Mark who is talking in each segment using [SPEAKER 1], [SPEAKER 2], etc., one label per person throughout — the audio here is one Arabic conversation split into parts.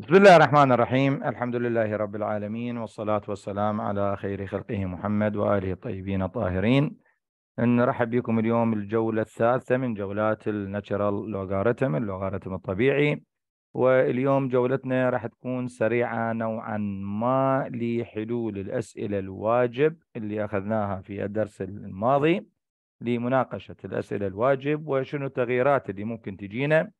[SPEAKER 1] بسم الله الرحمن الرحيم الحمد لله رب العالمين والصلاة والسلام على خير خلقه محمد وآله الطيبين الطاهرين نرحب بكم اليوم الجولة الثالثة من جولات الناتشرال لوغاريتم اللوغاريتم الطبيعي واليوم جولتنا راح تكون سريعة نوعا ما لحلول الأسئلة الواجب اللي أخذناها في الدرس الماضي لمناقشة الأسئلة الواجب وشنو التغييرات اللي ممكن تجينا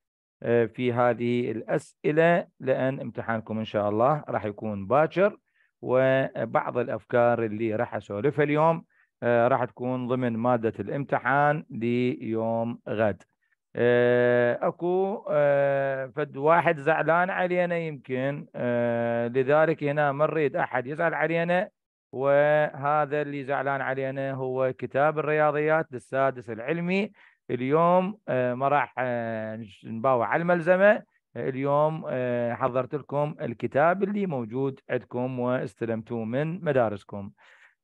[SPEAKER 1] آه، في هذه الأسئلة لأن امتحانكم إن شاء الله راح يكون باكر وبعض الأفكار اللي راح أسولفها اليوم آه، راح تكون ضمن مادة الامتحان ليوم غد آه، اكو فد واحد زعلان علينا يمكن لذلك هنا ما نريد احد يزعل علينا وهذا اللي زعلان علينا هو كتاب الرياضيات للسادس العلمي اليوم آه، ما راح آه، نباوع على الملزمه آه، اليوم حضرت لكم الكتاب اللي موجود عندكم واستلمتوه من مدارسكم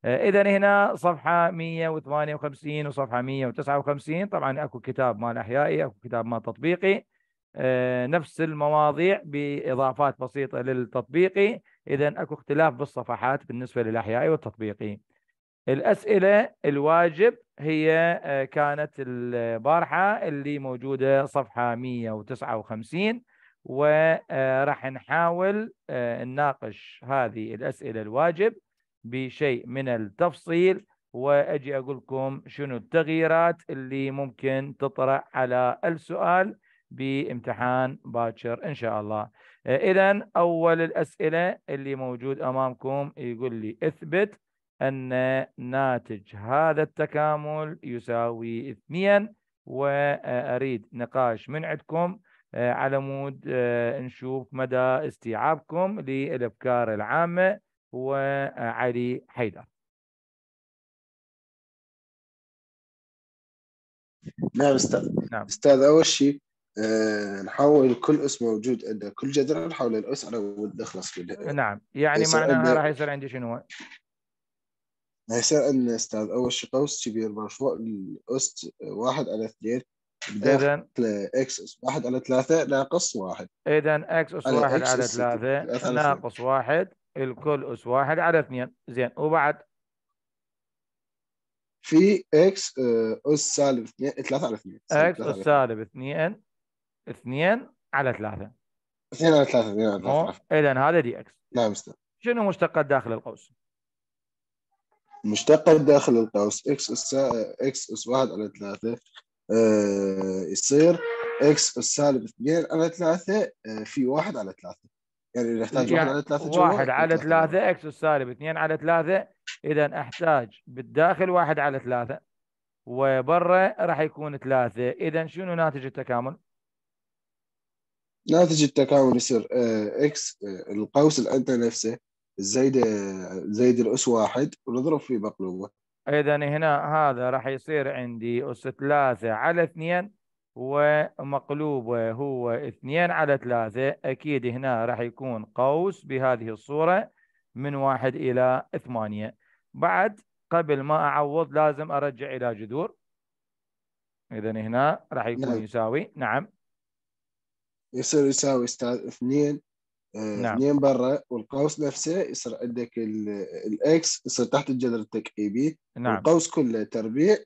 [SPEAKER 1] اذا هنا صفحه 158 وصفحه 159 طبعا اكو كتاب مال احيائي اكو كتاب مال تطبيقي نفس المواضيع باضافات بسيطه للتطبيقي اذا اكو اختلاف بالصفحات بالنسبه للاحيائي والتطبيقي الأسئلة الواجب هي آه، كانت البارحة اللي موجودة صفحة 159 وراح آه، نحاول آه، نناقش هذه الأسئلة الواجب بشيء من التفصيل واجي اقول لكم شنو التغييرات اللي ممكن تطرأ على السؤال بامتحان باكر ان شاء الله. اذا اول الاسئله اللي موجود امامكم يقول لي اثبت أن ناتج هذا التكامل يساوي اثنين وأريد نقاش من عندكم آه، على مود آه، نشوف مدى استيعابكم للأفكار العامة وعلي حيدر
[SPEAKER 2] نعم استاذ نعم. استاذ اول شيء أه نحول كل اس موجود عندنا كل جدول نحول الاسره ونخلص منها نعم يعني معناها راح
[SPEAKER 1] يصير عندي شنو
[SPEAKER 2] هيسأل استاذ أول شيء قوس كبير مرفوع الاس واحد على اثنين إذا إكس أس واحد على ثلاثة ناقص واحد
[SPEAKER 1] إذا إكس أس واحد على ثلاثة ناقص واحد الكل أس واحد على اثنين زين وبعد
[SPEAKER 2] في إكس آه، أس سالب اثنين ثلاثة على اثنين إكس أس
[SPEAKER 1] سالب اثنين اثنين على ثلاثة
[SPEAKER 2] اثنين على ثلاثة اثنين على
[SPEAKER 1] ثلاثة إذا هذا دي إكس نعم أستاذ شنو مشتقات داخل القوس؟
[SPEAKER 2] مشتقة داخل القوس اكس اس اكس اس واحد على ثلاثة آه، يصير اكس اس سالب اثنين على ثلاثة آه، في واحد على ثلاثة يعني اذا احتاج واحد على ثلاثة واحد على ثلاثة
[SPEAKER 1] اكس اس سالب اثنين على ثلاثة اذا احتاج بالداخل واحد على ثلاثة وبرا راح يكون ثلاثة اذا شنو ناتج التكامل؟
[SPEAKER 2] ناتج التكامل يصير اكس آه، القوس الادنى نفسه زيد زايد الاس واحد ونضرب في مقلوبه
[SPEAKER 1] اذا هنا هذا راح يصير عندي اس 3 على 2 ومقلوبه هو 2 على 3 اكيد هنا راح يكون قوس بهذه الصوره من 1 الى 8 بعد قبل ما اعوض لازم ارجع الى جذور اذا هنا راح يكون نعم. يساوي نعم
[SPEAKER 2] يصير يساوي استاذ 2 آه، نعم. اثنين برا والقوس نفسه يصير عندك الاكس يصير تحت الجذر التكعيبي نعم آه، القوس كله تربيع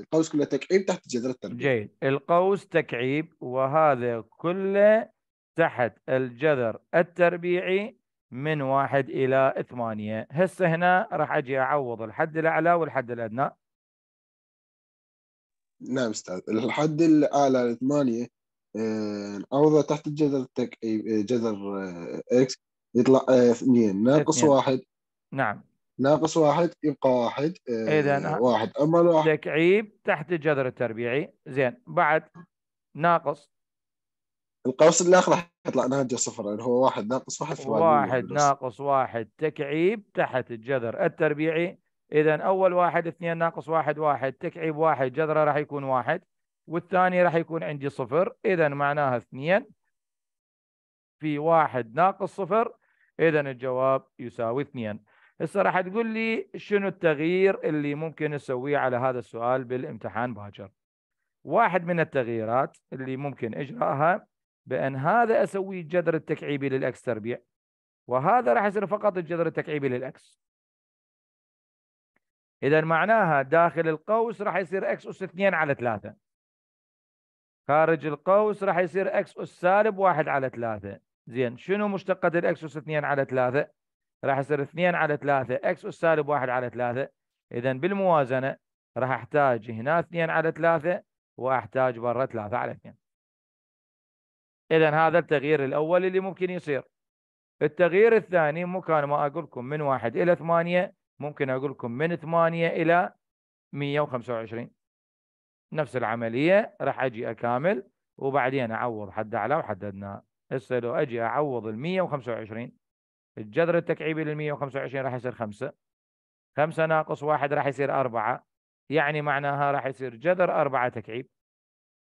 [SPEAKER 2] القوس كله تكعيب تحت الجذر التربيع جيد
[SPEAKER 1] القوس تكعيب وهذا كله تحت الجذر التربيعي من واحد الى ثمانية هسه هنا راح اجي اعوض الحد الاعلى والحد الادنى
[SPEAKER 2] نعم استاذ الحد الاعلى ثمانية العوضه تحت الجذر تك آه، جذر اكس آه، يطلع آه، اثنين ناقص اثنين. واحد نعم ناقص واحد يبقى واحد اذا إيه واحد اما الواحد
[SPEAKER 1] تكعيب تحت الجذر التربيعي زين بعد ناقص
[SPEAKER 2] القوس الاخر راح يطلع ناتج صفر لان يعني هو واحد ناقص واحد في واحد
[SPEAKER 1] ناقص واحد تكعيب تحت الجذر التربيعي اذا اول واحد اثنين ناقص واحد واحد تكعيب واحد جذره راح يكون واحد والثاني راح يكون عندي صفر إذا معناها اثنين في واحد ناقص صفر إذا الجواب يساوي اثنين هسه راح تقول لي شنو التغيير اللي ممكن نسويه على هذا السؤال بالامتحان باكر واحد من التغييرات اللي ممكن اجراها بأن هذا أسوي الجذر التكعيبي للأكس تربيع وهذا راح يصير فقط الجذر التكعيبي للأكس إذا معناها داخل القوس راح يصير أكس أس 2 على 3 خارج القوس راح يصير اكس اس سالب 1 على 3 زين شنو مشتقة الاكس اس 2 على 3 راح يصير 2 على 3 اكس اس سالب 1 على 3 اذا بالموازنة راح احتاج هنا 2 على 3 واحتاج برا 3 على 2 اذا هذا التغيير الاول اللي ممكن يصير التغيير الثاني مكان ما اقول لكم من 1 الى 8 ممكن اقول لكم من 8 الى 125 نفس العملية راح أجي أكامل وبعدين أعوض حد أعلى وحد أدنى هسه لو أجي أعوض ال 125 الجذر التكعيبي لل 125 راح يصير 5 5 ناقص 1 راح يصير 4 يعني معناها راح يصير جذر 4 تكعيب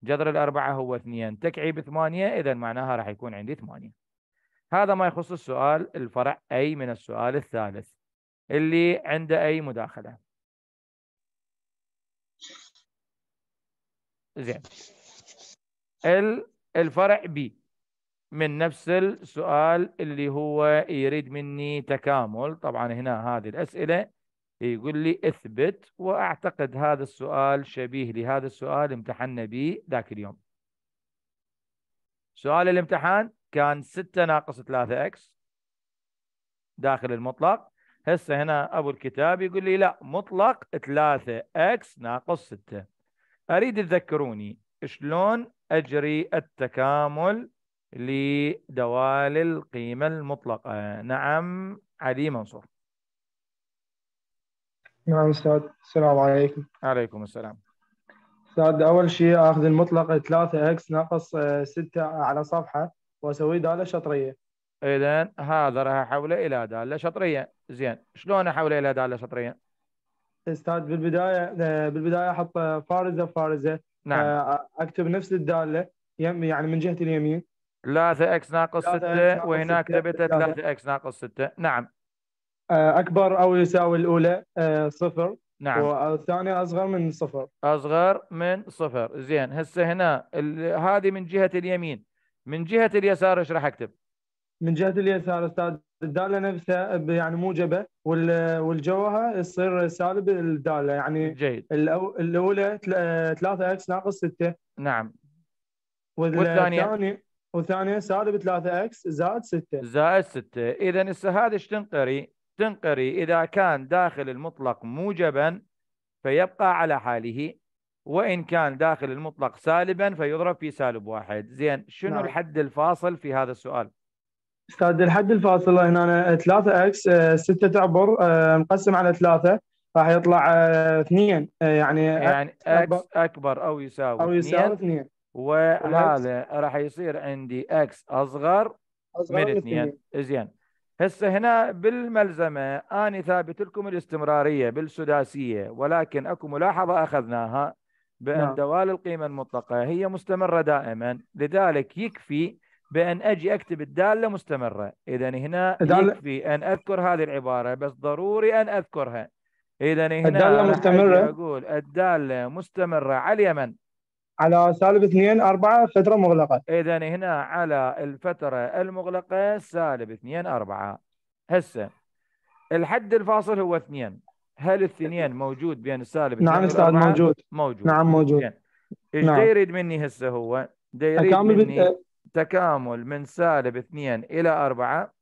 [SPEAKER 1] جذر الأربعة هو 2 تكعيب 8 إذا معناها راح يكون عندي 8 هذا ما يخص السؤال الفرع أي من السؤال الثالث اللي عنده أي مداخلة زين الفرع بي من نفس السؤال اللي هو يريد مني تكامل طبعا هنا هذه الأسئلة يقول لي اثبت وأعتقد هذا السؤال شبيه لهذا السؤال امتحنا به ذاك اليوم سؤال الامتحان كان 6 ناقص 3 اكس داخل المطلق هسه هنا ابو الكتاب يقول لي لا مطلق 3 اكس ناقص 6 اريد تذكروني شلون اجري التكامل لدوال القيمه المطلقه نعم علي منصور
[SPEAKER 3] نعم استاذ السلام عليكم
[SPEAKER 1] عليكم السلام
[SPEAKER 3] استاذ اول شيء اخذ المطلق 3 اكس ناقص 6 آه، على صفحه واسوي داله شطريه
[SPEAKER 1] اذا هذا راح احوله الى داله شطريه زين شلون احوله الى داله شطريه
[SPEAKER 3] استاذ بالبدايه آه، بالبدايه احط فارزه فارزه
[SPEAKER 1] نعم آه،
[SPEAKER 3] اكتب نفس الداله يم يعني من جهه اليمين
[SPEAKER 1] 3 اكس ناقص 6 وهناك ثبتت 3 اكس ناقص 6 نعم
[SPEAKER 3] آه، اكبر او يساوي الاولى صفر نعم والثانيه اصغر من صفر
[SPEAKER 1] اصغر من صفر زين هسه هنا هذه من جهه اليمين من جهه اليسار ايش راح اكتب؟
[SPEAKER 3] من جهه اليسار استاذ الداله نفسها يعني موجبه والجوها يصير سالب الداله يعني جيد الاولى 3 اكس ناقص 6 نعم والثانيه والثانيه سالب 3 اكس زائد 6
[SPEAKER 1] زائد 6 اذا هسه هذا ايش تنقري؟ تنقري اذا كان داخل المطلق موجبا فيبقى على حاله وان كان داخل المطلق سالبا فيضرب في سالب واحد زين شنو نعم. الحد الفاصل في هذا السؤال؟
[SPEAKER 3] استاذ الحد الفاصل هنا 3 اكس 6 آه، تعبر مقسم آه، على 3 راح يطلع 2 آه، يعني يعني اكس
[SPEAKER 1] اكبر او يساوي او يساوي 2 وهذا راح يصير عندي اكس اصغر, من 2 زين هسه هنا بالملزمه انا ثابت لكم الاستمراريه بالسداسيه ولكن اكو ملاحظه اخذناها بان نعم. دوال القيمه المطلقه هي مستمره دائما لذلك يكفي بان اجي اكتب الداله مستمره اذا هنا يكفي ان اذكر هذه العباره بس ضروري ان اذكرها اذا هنا الداله مستمره اقول الداله مستمره على اليمن
[SPEAKER 3] على سالب 2 4 فتره مغلقه
[SPEAKER 1] اذا هنا على الفتره المغلقه سالب 2 4 هسه الحد الفاصل هو 2 هل الاثنين موجود بين السالب نعم استاذ موجود موجود نعم موجود ايش نعم. يريد مني هسه هو؟ يريد مني تكامل من سالب 2 إلى 4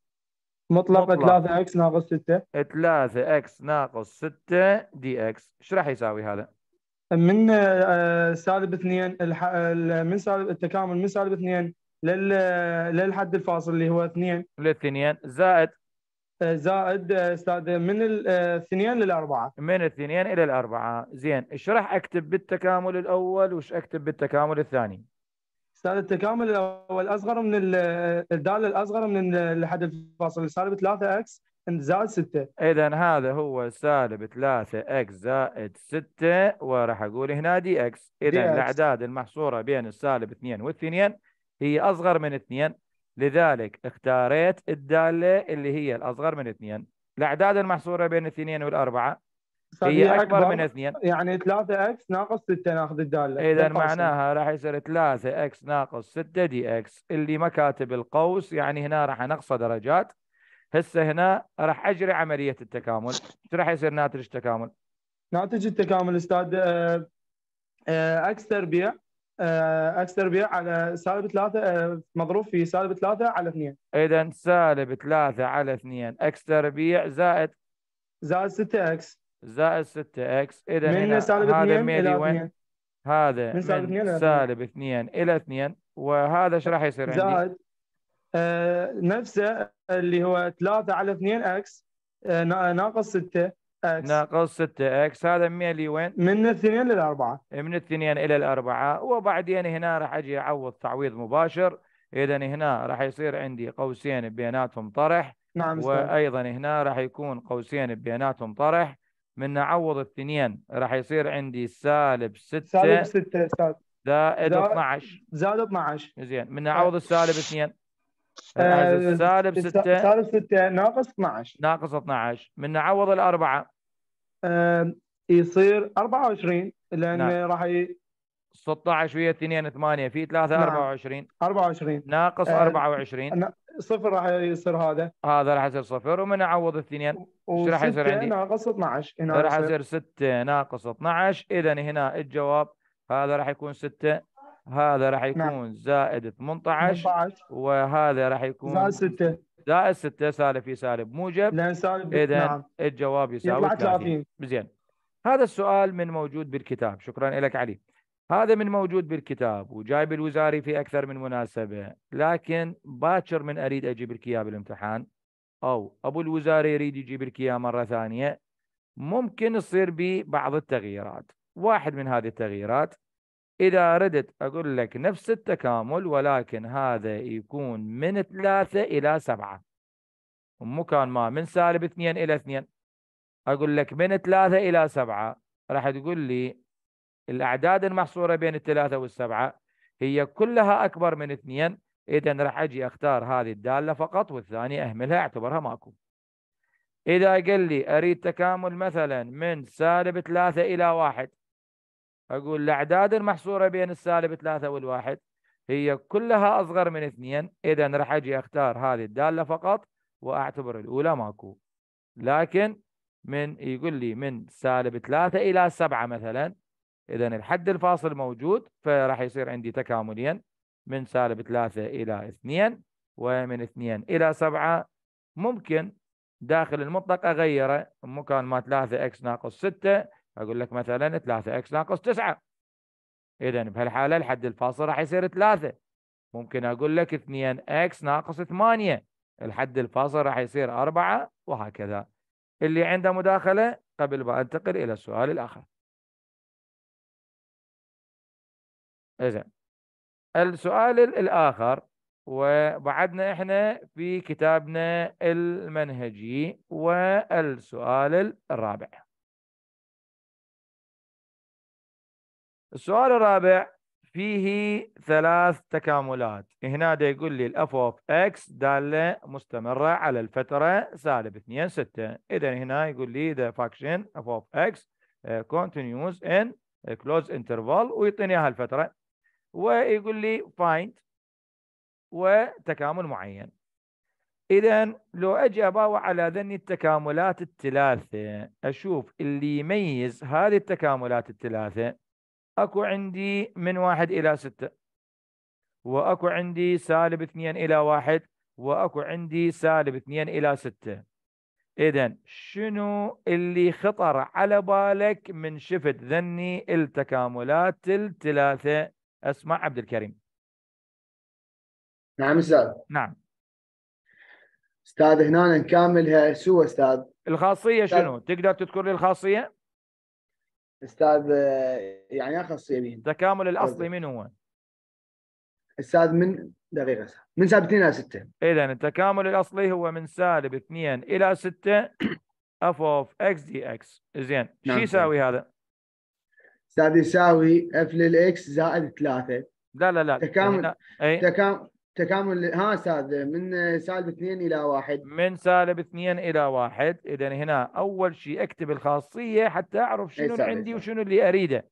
[SPEAKER 3] مطلق, 3 اكس ناقص 6
[SPEAKER 1] 3 اكس ناقص 6 دي اكس ايش راح يساوي هذا؟
[SPEAKER 3] من آه، سالب 2 من سالب التكامل من سالب 2 لل...
[SPEAKER 1] للحد الفاصل اللي هو 2 للاثنين زائد آه، زائد آه، استاذ من الاثنين للاربعه من الاثنين الى الاربعه زين ايش راح اكتب بالتكامل الاول وايش اكتب بالتكامل الثاني؟ سالب التكامل هو الاصغر من
[SPEAKER 3] الداله الاصغر من الحد الفاصل سالب 3 اكس زائد 6
[SPEAKER 1] اذا هذا هو سالب 3 اكس زائد 6 وراح اقول هنا دي اكس اذا الاعداد المحصوره بين السالب 2 وال2 هي اصغر من 2 لذلك اختاريت الداله اللي هي الاصغر من 2 الاعداد المحصوره بين 2 وال4 هي اكبر من اثنين
[SPEAKER 3] يعني 3 اكس ناقص 6 ناخذ الداله اذا معناها
[SPEAKER 1] راح يصير 3 اكس ناقص 6 دي اكس اللي مكاتب القوس يعني هنا راح نقص درجات هسه هنا راح اجري عمليه التكامل شو راح يصير ناتج التكامل؟
[SPEAKER 3] ناتج التكامل استاذ آه، آه، اكس تربيع آه، اكس تربيع على سالب 3 مضروب في سالب 3 على 2
[SPEAKER 1] اذا سالب 3 على 2 اكس تربيع زائد زائد 6 اكس زائد 6 اكس اذا من سالب 2 الى 2 هذا من سالب 2 الى سالب 2 الى 2 وهذا ايش راح يصير زائد عندي؟ آه نفسه اللي هو 3 على 2 اكس آه
[SPEAKER 3] ناقص 6 اكس
[SPEAKER 1] ناقص 6 اكس هذا ميلي وين؟ من
[SPEAKER 3] الاثنين 4
[SPEAKER 1] من الاثنين الى 4 وبعدين هنا راح اجي اعوض تعويض مباشر اذا هنا راح يصير عندي قوسين بيناتهم طرح
[SPEAKER 3] نعم وايضا
[SPEAKER 1] هنا راح يكون قوسين بيناتهم طرح من اعوض الثنين راح يصير عندي سالب 6 سالب 6 استاذ زائد 12 زائد 12 زين من اعوض السالب 2 سالب 6 سالب 6 ناقص 12 ناقص 12 من اعوض الاربعه أه يصير 24 لان نعم. راح ي... 16 ويا 2 8 في 3 نعم. 24 24 ناقص أه 24
[SPEAKER 3] صفر راح يصير هذا
[SPEAKER 1] هذا راح يصير صفر ومن اعوض الاثنين ايش راح يصير عندي؟
[SPEAKER 3] ناقص 12 راح يصير
[SPEAKER 1] 6 ناقص 12 اذا هنا الجواب هذا راح يكون 6 هذا راح نعم. يكون نعم. زائد 18, 18 وهذا راح يكون زائد 6 زائد 6 سالب في سالب موجب لان سالب اذا نعم. الجواب يساوي 30 زين هذا السؤال من موجود بالكتاب شكرا لك علي هذا من موجود بالكتاب وجايب الوزاري في اكثر من مناسبه لكن باكر من اريد اجيب لك اياه بالامتحان او ابو الوزاري يريد يجيب لك اياه مره ثانيه ممكن يصير بي بعض التغييرات واحد من هذه التغييرات اذا ردت اقول لك نفس التكامل ولكن هذا يكون من ثلاثه الى سبعه مكان ما من سالب اثنين الى اثنين اقول لك من ثلاثه الى سبعه راح تقول لي الأعداد المحصورة بين الثلاثة والسبعة هي كلها أكبر من اثنين إذا راح أجي أختار هذه الدالة فقط والثانية أهملها أعتبرها ماكو إذا قال لي أريد تكامل مثلا من سالب ثلاثة إلى واحد أقول الأعداد المحصورة بين السالب ثلاثة والواحد هي كلها أصغر من اثنين إذا راح أجي أختار هذه الدالة فقط وأعتبر الأولى ماكو لكن من يقول لي من سالب ثلاثة إلى سبعة مثلا إذا الحد الفاصل موجود فراح يصير عندي تكامليا من سالب 3 إلى 2 ومن 2 إلى 7 ممكن داخل المطلق أغيره مكان ما 3 إكس ناقص 6 أقول لك مثلا 3 إكس ناقص 9 إذا بهالحالة الحد الفاصل راح يصير 3 ممكن أقول لك 2 إكس ناقص 8 الحد الفاصل راح يصير 4 وهكذا اللي عنده مداخلة قبل ما أنتقل إلى السؤال الآخر إذا السؤال الآخر وبعدنا إحنا في كتابنا المنهجي والسؤال الرابع السؤال الرابع فيه ثلاث تكاملات هنا ده يقول لي الاف اوف اكس داله مستمره على الفتره سالب 2 6 اذا هنا يقول لي ذا فاكشن اف اوف اكس كونتينيوز ان كلوز انترفال ويعطيني اياها الفتره ويقول لي فايند وتكامل معين اذا لو اجي اباوع على ذني التكاملات الثلاثه اشوف اللي يميز هذه التكاملات الثلاثه اكو عندي من واحد الى سته واكو عندي سالب اثنين الى واحد واكو عندي سالب اثنين الى سته اذا شنو اللي خطر على بالك من شفت ذني التكاملات الثلاثه اسماء عبد الكريم
[SPEAKER 4] نعم استاذ نعم استاذ هنا نكملها شو استاذ الخاصيه أستاذ. شنو تقدر تذكر لي الخاصيه استاذ يعني خاصيه
[SPEAKER 1] مين تكامل الاصلي من هو
[SPEAKER 4] استاذ من دقيقه استاذ من سالب 2 الى 6
[SPEAKER 1] اذا التكامل الاصلي هو من سالب 2 الى 6 اف اوف اكس دي اكس زين شو نعم، يساوي هذا
[SPEAKER 4] استاذ يساوي اف للاكس زائد 3 لا
[SPEAKER 1] لا لا تكامل أي. تكامل
[SPEAKER 4] تكامل ها استاذ من سالب 2 الى 1 من
[SPEAKER 1] سالب 2 الى 1 اذا هنا اول شيء اكتب الخاصيه حتى اعرف إيه، شنو اللي عندي وشنو اللي اريده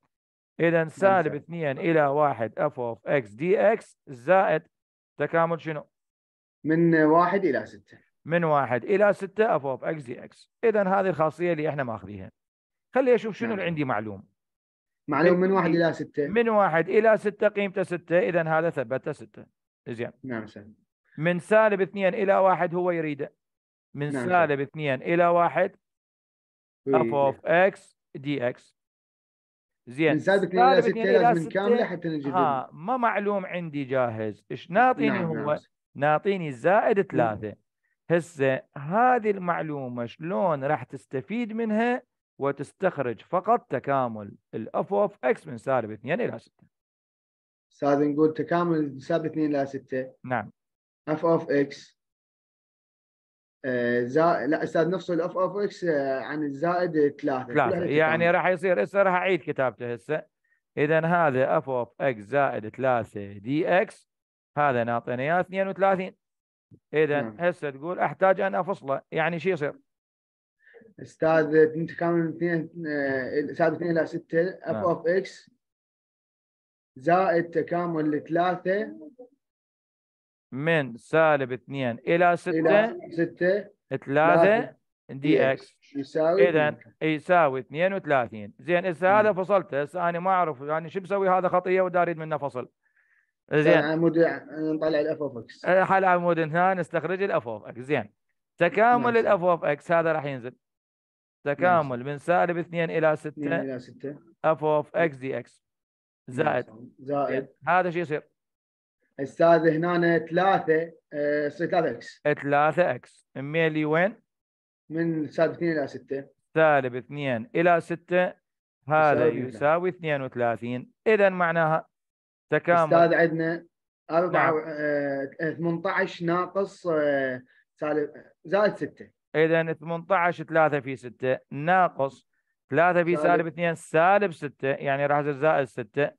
[SPEAKER 1] اذا سالب 2 الى 1 اف اوف اكس دي اكس زائد تكامل شنو؟
[SPEAKER 4] من 1 الى 6
[SPEAKER 1] من 1 الى 6 اف اوف اكس دي اكس اذا هذه الخاصيه اللي احنا ماخذيها خلي اشوف شنو اللي نعم. عندي معلوم معلوم من واحد إيه، الى سته من واحد الى سته قيمته سته اذا هذا ثبت سته زين نعم سهل. من سالب اثنين الى واحد هو يريده من نعم سالب اثنين الى واحد اف اوف اكس دي اكس زين من سالب اثنين الى سته لازم كامله حتى نجد اه ما معلوم عندي جاهز ايش نعم، ناطيني نعم هو نعم. ناطيني زائد إيه. ثلاثه هسه هذه المعلومه شلون راح تستفيد منها وتستخرج فقط تكامل الاف اوف اكس من سالب 2 الى 6
[SPEAKER 4] استاذ نقول تكامل سالب 2 الى 6 نعم اف اوف اكس آه، زا... لا استاذ نفصل الاف اوف اكس عن الزائد 3 3 يعني, يعني
[SPEAKER 1] راح يصير هسه راح اعيد كتابته هسه اذا هذا اف اوف اكس زائد 3 دي اكس هذا ناطيني اياه 32 اذا هسه تقول احتاج ان افصله يعني شو يصير؟
[SPEAKER 4] آه، استاذ اثنين تكامل 2 سالب 2 الى 6 اف اوف اكس زائد تكامل 3
[SPEAKER 1] من سالب 2 الى 6 الى 6 3 دي اكس
[SPEAKER 4] يساوي اذا
[SPEAKER 1] يساوي 32 زين اذا هذا نعم. فصلته هسه انا ما اعرف يعني شو مسوي هذا خطيه ودا اريد منه فصل زين طيب،
[SPEAKER 4] عمود نطلع الاف اوف اكس حل
[SPEAKER 1] عمود هنا نستخرج الاف اوف اكس زين تكامل الاف اوف اكس هذا راح ينزل تكامل من سالب 2 الى 6 2 الى 6 اف اوف اكس دي اكس زائد زائد
[SPEAKER 4] هذا شو يصير؟ استاذ هنا 3 يصير 3 اكس
[SPEAKER 1] 3 اكس ميلي وين؟
[SPEAKER 4] من سالب 2 الى 6
[SPEAKER 1] سالب 2 الى 6 هذا يساوي 32 اذا معناها تكامل استاذ عندنا
[SPEAKER 4] 4 18 نعم. آه، ناقص آه، سالب زائد 6
[SPEAKER 1] اذا 18 3 في 6 ناقص 3 في سالب 2 سالب 6 يعني راح يصير زائد 6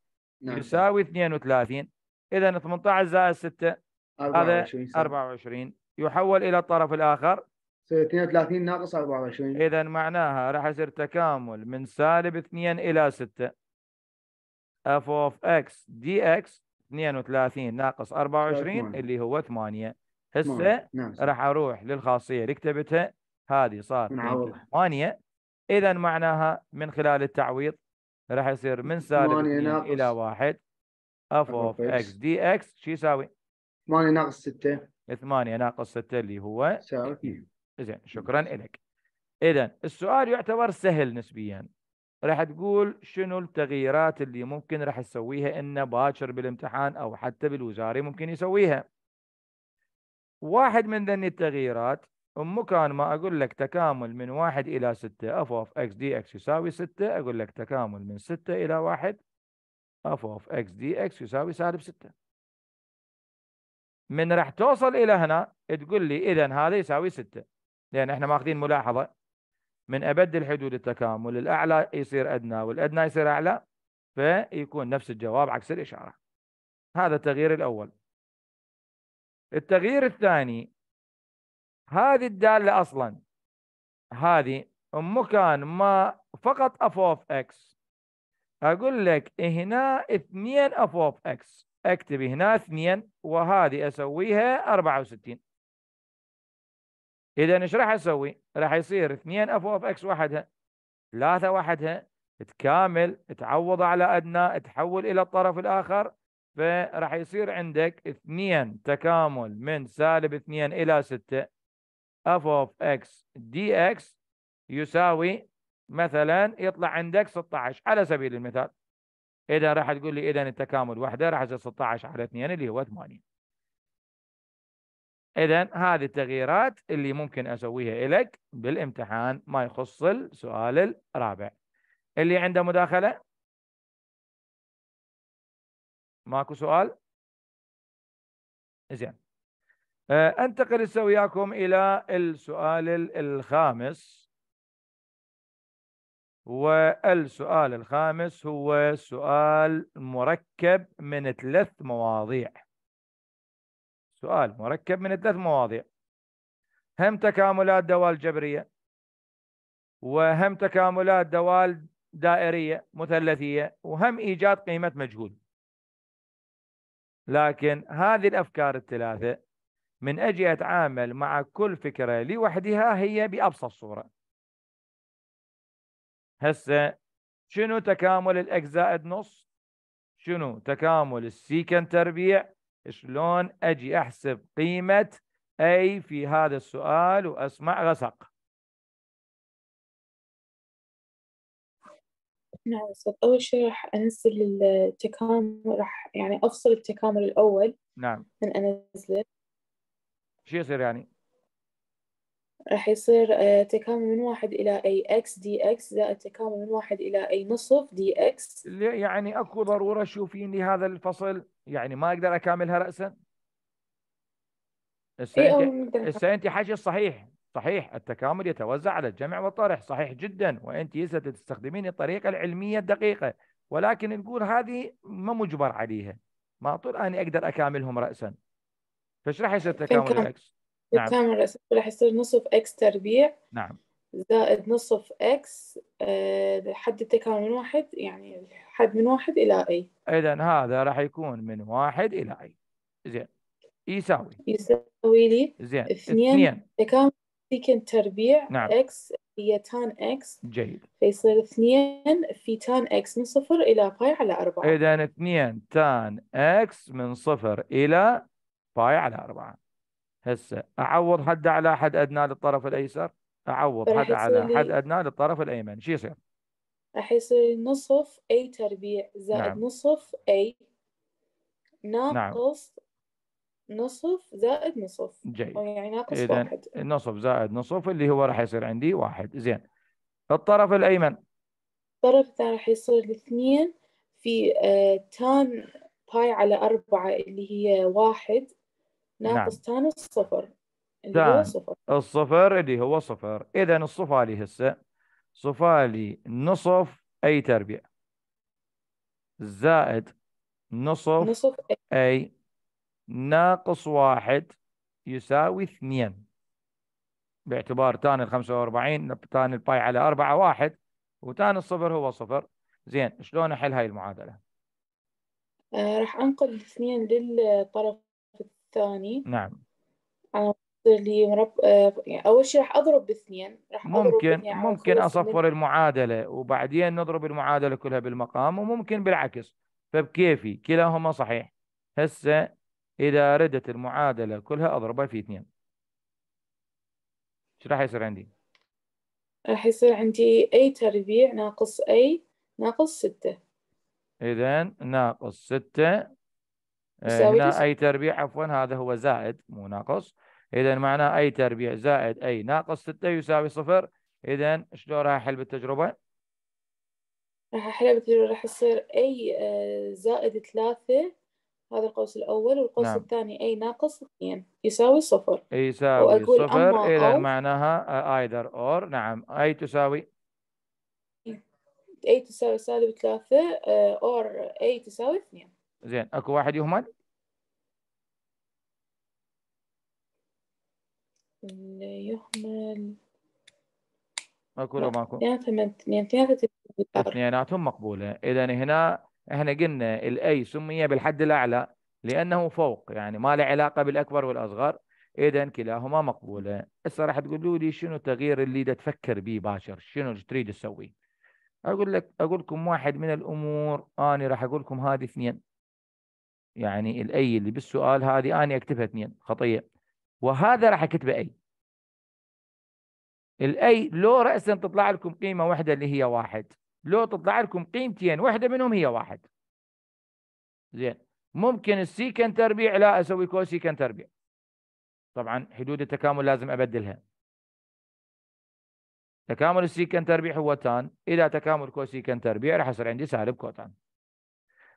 [SPEAKER 1] نعم. يساوي 32 اذا 18 زائد 6 هذا 24 يحول الى الطرف الاخر
[SPEAKER 4] 32 ناقص 24 اذا
[SPEAKER 1] معناها راح يصير تكامل من سالب 2 الى 6 اف اوف اكس دي اكس 32 ناقص 24 اللي هو 8 هسه نعم، راح اروح للخاصيه اللي كتبتها هذه صار نعم. 8 اذا معناها من خلال التعويض راح يصير من سالب الى واحد اف اوف اكس دي اكس شو يساوي؟
[SPEAKER 4] 8 ناقص 6
[SPEAKER 1] 8 ناقص 6 اللي هو يساوي زين شكرا لك اذا السؤال يعتبر سهل نسبيا راح تقول شنو التغييرات اللي ممكن راح تسويها انه باكر بالامتحان او حتى بالوزاري ممكن يسويها واحد من ذني التغييرات مكان ما أقول لك تكامل من واحد إلى ستة اف اوف اكس دي اكس يساوي ستة أقول لك تكامل من ستة إلى واحد اف اوف اكس دي اكس يساوي سالب ستة من راح توصل إلى هنا تقول لي إذا هذا يساوي ستة لأن إحنا ماخذين ملاحظة من أبدل حدود التكامل الأعلى يصير أدنى والأدنى يصير أعلى فيكون نفس الجواب عكس الإشارة هذا التغيير الأول التغيير الثاني هذه الدالة أصلا هذه مكان ما فقط اف اوف اكس اقول لك هنا اثنين اف اوف اكس اكتب هنا اثنين وهذه اسويها 64 اذا ايش راح اسوي؟ راح يصير اثنين اف اوف اكس وحدها ثلاثه وحدها تكامل تعوض على ادنى تحول الى الطرف الاخر فراح يصير عندك 2 تكامل من سالب 2 الى 6 اف اوف اكس دي اكس يساوي مثلا يطلع عندك 16 على سبيل المثال اذا راح تقول لي اذا التكامل وحده راح يصير 16 على 2 اللي هو 80 اذا هذه التغييرات اللي ممكن اسويها لك بالامتحان ما يخص السؤال الرابع اللي عنده مداخله ماكو سؤال زين آه، انتقل هسه وياكم الى السؤال الخامس والسؤال الخامس هو سؤال مركب من ثلاث مواضيع سؤال مركب من ثلاث مواضيع هم تكاملات دوال جبرية وهم تكاملات دوال دائرية مثلثية وهم إيجاد قيمة مجهول لكن هذه الأفكار الثلاثة من أجي أتعامل مع كل فكرة لوحدها هي بأبسط صورة هسه شنو تكامل الاجزاء زائد نص شنو تكامل السيكن تربيع شلون أجي أحسب قيمة أي في هذا السؤال وأسمع غسق
[SPEAKER 5] نعم استاذ أول شيء راح أنزل التكامل راح يعني أفصل التكامل الأول نعم من أنزله
[SPEAKER 1] شو يصير يعني؟
[SPEAKER 5] راح يصير آه، تكامل من واحد إلى أي إكس دي إكس زائد تكامل من واحد إلى أي نصف دي إكس يعني أكو
[SPEAKER 1] ضرورة تشوفين لي هذا الفصل يعني ما أقدر أكاملها رأسا؟ هسه إيه، أنت هسه أنت حكي صحيح صحيح التكامل يتوزع على الجمع والطرح صحيح جدا وانت ستستخدمين الطريقه العلميه الدقيقه ولكن نقول هذه ما مجبر عليها ما طول اني اقدر اكاملهم راسا راح يصير
[SPEAKER 6] التكامل الاكس نعم التكامل
[SPEAKER 5] الراسي راح يصير نصف اكس تربيع نعم زائد نصف اكس آه، حد التكامل من واحد يعني حد من واحد الى اي
[SPEAKER 1] اذا هذا راح يكون من واحد الى اي زين يساوي
[SPEAKER 5] يساوي لي
[SPEAKER 1] زين
[SPEAKER 6] اثنين, اثنين.
[SPEAKER 5] تكامل سيكنت تربيع نعم. اكس هي تان اكس جيد فيصير 2 في تان اكس من صفر إلى باي على 4
[SPEAKER 1] إذا 2 تان اكس من صفر إلى باي على 4 هسه أعوض حد على حد أدنى للطرف الأيسر أعوض حد على حد أدنى للطرف الأيمن شو يصير؟
[SPEAKER 5] راح يصير نصف أي تربيع زائد نعم. نصف أي ناقص نصف زائد نصف جيد يعني ناقص واحد
[SPEAKER 1] نصف زائد نصف اللي هو راح يصير عندي واحد زين الطرف الأيمن
[SPEAKER 5] الطرف الثاني راح يصير الاثنين في تان آه، باي على أربعة اللي هي واحد ناقص نعم. تان الصفر اللي تان هو صفر
[SPEAKER 1] الصفر اللي هو صفر إذا الصفالي هسه صفالي نصف أي تربيع زائد نصف, نصف أي, أي ناقص واحد يساوي اثنين باعتبار تان ال 45 تان الباي على 4 واحد وتان الصفر هو صفر زين شلون احل هاي المعادله؟
[SPEAKER 5] آه راح انقل اثنين للطرف الثاني نعم اللي لي مرب... آه، يعني اول شيء راح اضرب باثنين راح ممكن أضرب ممكن اصفر
[SPEAKER 1] المعادله وبعدين نضرب المعادله كلها بالمقام وممكن بالعكس فبكيفي كلاهما صحيح هسه إذا ردت المعادلة كلها أضربها في اثنين شو راح يصير عندي؟
[SPEAKER 5] راح يصير عندي أي تربيع ناقص أي ناقص ستة
[SPEAKER 1] إذا ناقص ستة آه، هنا أي تربيع عفوا هذا هو زائد مو ناقص إذا معناه أي تربيع زائد أي ناقص ستة يساوي صفر إذا شلون راح أحل بالتجربة؟
[SPEAKER 5] راح أحل بالتجربة راح يصير أي آه، زائد ثلاثة هذا القوس الأول والقوس نعم. الثاني أي ناقص 2 يساوي صفر
[SPEAKER 1] يساوي صفر إذا معناها either or نعم أي تساوي
[SPEAKER 5] أي تساوي سالب 3 آه، or أي تساوي 2
[SPEAKER 1] زين أكو واحد يهمل؟
[SPEAKER 5] يهمل
[SPEAKER 1] ماكو لو ماكو اثنيناتهم مقبوله اذا هنا احنا قلنا الاي سمي بالحد الاعلى لانه فوق يعني ما له علاقه بالاكبر والاصغر اذا كلاهما مقبوله هسه راح تقولوا لي شنو التغيير اللي دا تفكر به باشر شنو تريد تسوي اقول لك اقول لكم واحد من الامور انا راح اقول لكم هذه اثنين يعني الاي اللي بالسؤال هذه انا اكتبها اثنين خطيه وهذا راح اكتبه اي الاي لو راسا تطلع لكم قيمه واحده اللي هي واحد لو تطلع لكم قيمتين واحدة منهم هي واحد زين ممكن السيكنت تربيع لا أسوي كوسيكنت تربيع طبعا حدود التكامل لازم أبدلها تكامل السيكنت تربيع هو تان اذا تكامل كوسيكنت تربيع راح يصير عندي سالب كوتان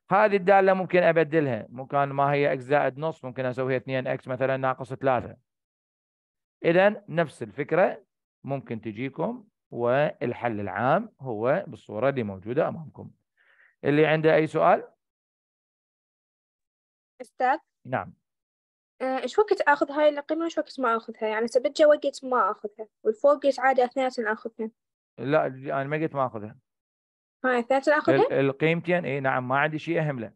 [SPEAKER 1] هذه الدالة ممكن أبدلها ممكن ما هي إكس زائد نص ممكن أسويها 2 إكس مثلا ناقص 3 إذا نفس الفكرة ممكن تجيكم والحل العام هو بالصورة اللي موجودة أمامكم اللي عنده أي سؤال؟ أستاذ نعم
[SPEAKER 7] آه، ايش وقت اخذ هاي القيمه وايش وقت ما اخذها يعني سبجة وقت ما اخذها قلت عادي اثنيناتهم اخذها
[SPEAKER 1] لا انا ما قلت ما اخذها
[SPEAKER 7] هاي اثنيناتهم اخذها
[SPEAKER 1] القيمتين اي نعم ما عندي شيء اهم له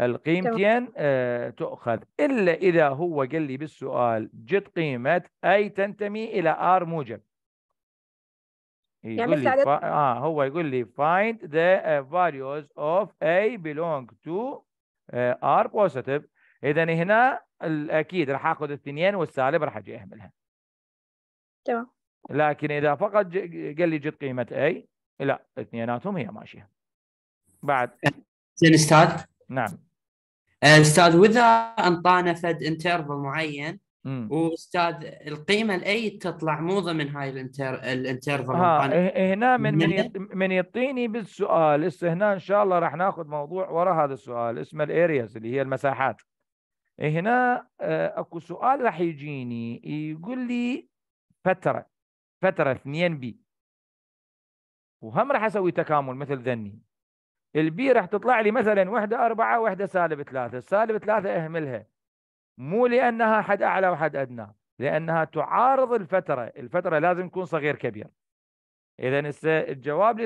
[SPEAKER 1] القيمتين آه تؤخذ الا اذا هو قال لي بالسؤال جد قيمه اي تنتمي الى ار موجب يعني يقول لي اه هو يقول لي find the uh, values of A belong to uh, R positive اذا هنا اكيد راح اخذ الثنين والسالب راح اجي اهملها تمام لكن اذا فقط قال لي جد قيمه A لا اثنيناتهم هي ماشيه بعد أه، زين استاذ
[SPEAKER 8] نعم أه، استاذ واذا انطانا فد انترفل معين واستاذ القيمه الاي تطلع مو ضمن هاي الانتر الانترفال آه، إه-، إه،
[SPEAKER 1] هنا من من من يعطيني بالسؤال هسه هنا ان شاء الله راح ناخذ موضوع ورا هذا السؤال اسمه الارياز اللي هي المساحات هنا اكو سؤال راح يجيني يقول لي فتره فتره 2 بي وهم راح اسوي تكامل مثل ذني البي راح تطلع لي مثلا وحده أربعة وحده سالب ثلاثة السالب ثلاثة اهملها مو لأنها حد أعلى وحد أدنى لأنها تعارض الفترة الفترة لازم تكون صغير كبير إذا الجواب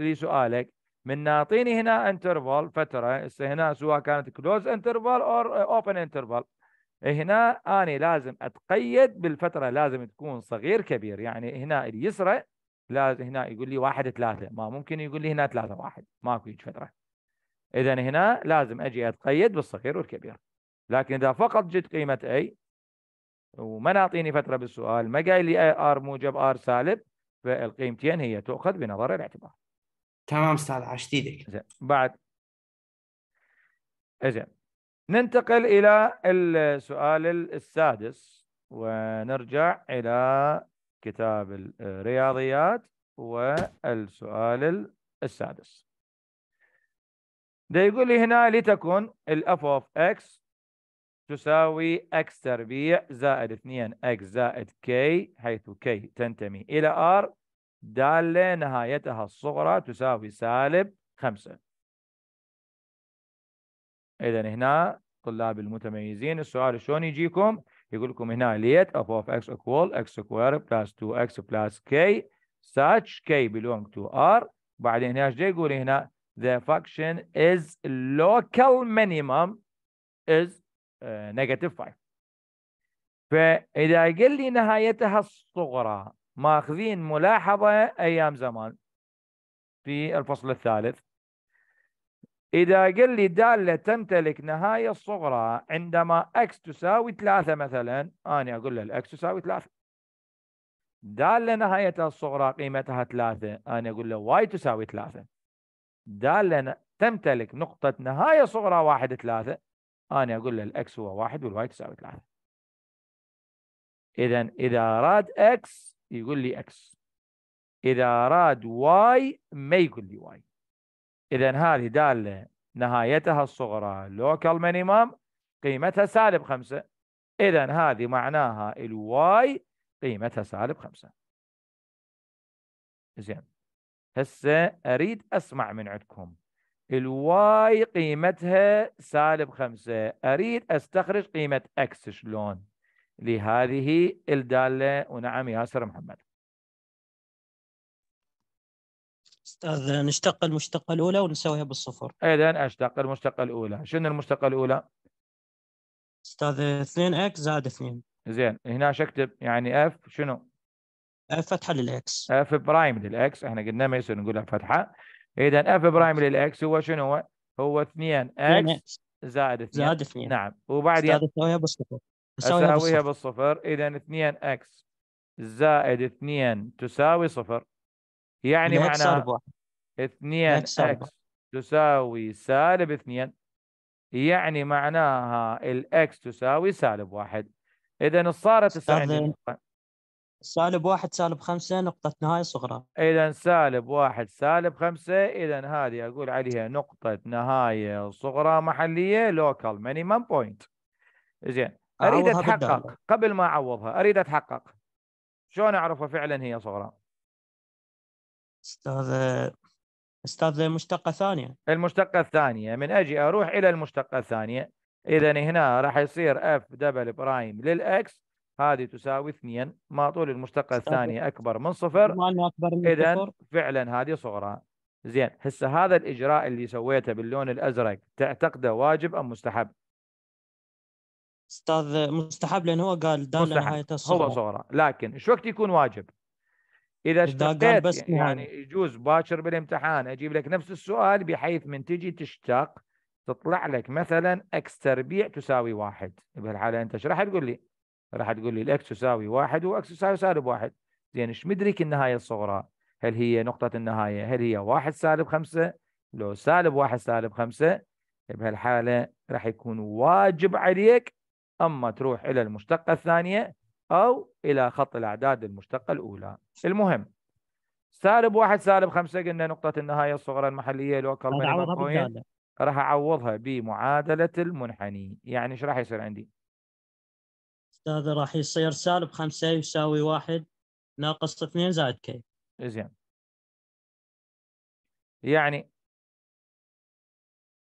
[SPEAKER 1] لسؤالك من نعطيني هنا انترفال فترة هنا سواء كانت كلوز انترفال أو أوبن انترفال هنا أنا لازم أتقيد بالفترة لازم تكون صغير كبير يعني هنا اليسرى لازم هنا يقول لي واحد ثلاثة ما ممكن يقول لي هنا ثلاثة واحد ماكو هيج فترة إذا هنا لازم أجي أتقيد بالصغير والكبير لكن اذا فقط جد قيمه اي وما نعطيني فتره بالسؤال ما قايل لي ار موجب ار سالب فالقيمتين هي تؤخذ بنظر الاعتبار. تمام استاذ عاشت ايدك. زين بعد زين ننتقل الى السؤال السادس ونرجع الى كتاب الرياضيات والسؤال السادس. ده يقول لي هنا لتكن الاف اوف اكس تساوي x تربيع زائد 2 x زائد k حيث k تنتمي إلى r دالة نهايتها الصغرى تساوي سالب 5 إذا هنا طلاب المتميزين السؤال شلون يجيكم؟ يقول لكم هنا ليت f of x اكوال x سكوير بلس 2x بلس k such k belong to r بعدين هنا ايش يقول هنا the function is local minimum is نيجاتيف آه، 5 فاذا قال لي نهايتها الصغرى ماخذين ملاحظه ايام زمان في الفصل الثالث اذا قال لي داله تمتلك نهايه صغرى عندما اكس تساوي 3 مثلا انا اقول له الاكس تساوي 3 داله نهايتها الصغرى قيمتها 3 انا اقول له واي تساوي 3 داله تمتلك نقطه نهايه صغرى 1 3 آه، انا اقول له الاكس هو واحد والواي تساوي ثلاثه اذا اذا اراد اكس يقول لي اكس اذا اراد واي ما يقول لي واي اذا هذه داله نهايتها الصغرى لوكال مينيمم قيمتها سالب خمسه اذا هذه معناها الواي قيمتها سالب خمسه زين هسه اريد اسمع من عندكم الواي قيمتها سالب خمسة أريد أستخرج قيمة أكس شلون لهذه الدالة ونعم ياسر محمد
[SPEAKER 6] أستاذ نشتق المشتقة الأولى ونسويها بالصفر
[SPEAKER 1] إذا أشتق المشتقة الأولى شنو المشتقة الأولى؟
[SPEAKER 6] أستاذ 2 اكس زائد 2
[SPEAKER 1] زين هنا أكتب يعني اف شنو؟ اف فتحة للإكس اف برايم للإكس احنا قلنا ما يصير نقولها فتحة اذا اف برايم للاكس هو شنو هو؟ هو 2 اكس زائد 2 زائد 2 نعم وبعدين
[SPEAKER 6] اساويها بالصفر اساويها
[SPEAKER 1] بالصفر اذا 2 اكس زائد 2 تساوي صفر يعني معناها 2 اكس تساوي سالب 2 يعني معناها الاكس تساوي سالب واحد اذا صارت السالب سالب واحد سالب خمسة نقطة نهاية صغرى إذا سالب واحد سالب خمسة إذا هذه أقول عليها نقطة نهاية صغرى محلية لوكال مينيمم بوينت زين أريد أتحقق بالدولة. قبل ما أعوضها أريد أتحقق شلون أعرفها فعلا هي صغرى أستاذ أستاذ مشتقة ثانية المشتقة الثانية من أجي أروح إلى المشتقة الثانية إذا هنا راح يصير اف دبل برايم للإكس هذه تساوي اثنين ما طول المشتقة الثانية أكبر من صفر إذا فعلا هذه صغرى زين هسه هذا الإجراء اللي سويته باللون الأزرق تعتقده واجب أم مستحب؟ استاذ مستحب لأنه هو قال دال نهاية الصغرى هو صغرى لكن شو وقت يكون واجب؟ إذا اشتقيت بس يعني يجوز باكر بالامتحان أجيب لك نفس السؤال بحيث من تجي تشتق تطلع لك مثلا اكس تربيع تساوي واحد بهالحالة أنت شرح تقول لي راح تقول لي الاكس يساوي واحد واكس يساوي سالب واحد زين ايش مدرك النهايه الصغرى؟ هل هي نقطه النهايه؟ هل هي واحد سالب خمسه؟ لو سالب واحد سالب خمسه بهالحاله راح يكون واجب عليك اما تروح الى المشتقه الثانيه او الى خط الاعداد المشتقه الاولى. المهم سالب واحد سالب خمسه قلنا نقطه النهايه الصغرى المحليه لو كربون راح اعوضها بمعادله المنحني، يعني ايش راح يصير عندي؟ هذا راح يصير سالب 5 يساوي 1 ناقص 2 زائد كي زين
[SPEAKER 6] يعني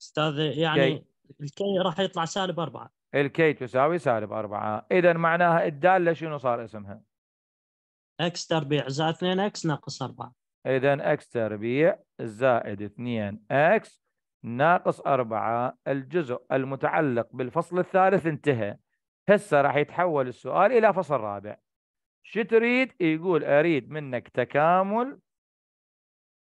[SPEAKER 6] استاذ
[SPEAKER 1] يعني الكي راح يطلع سالب 4
[SPEAKER 6] الكي تساوي سالب 4
[SPEAKER 1] اذا معناها الداله شنو صار اسمها
[SPEAKER 6] اكس تربيع زائد 2 اكس ناقص 4
[SPEAKER 1] اذا اكس تربيع زائد 2 اكس ناقص 4 الجزء المتعلق بالفصل الثالث انتهى هسه راح يتحول السؤال الى فصل رابع شو تريد يقول اريد منك تكامل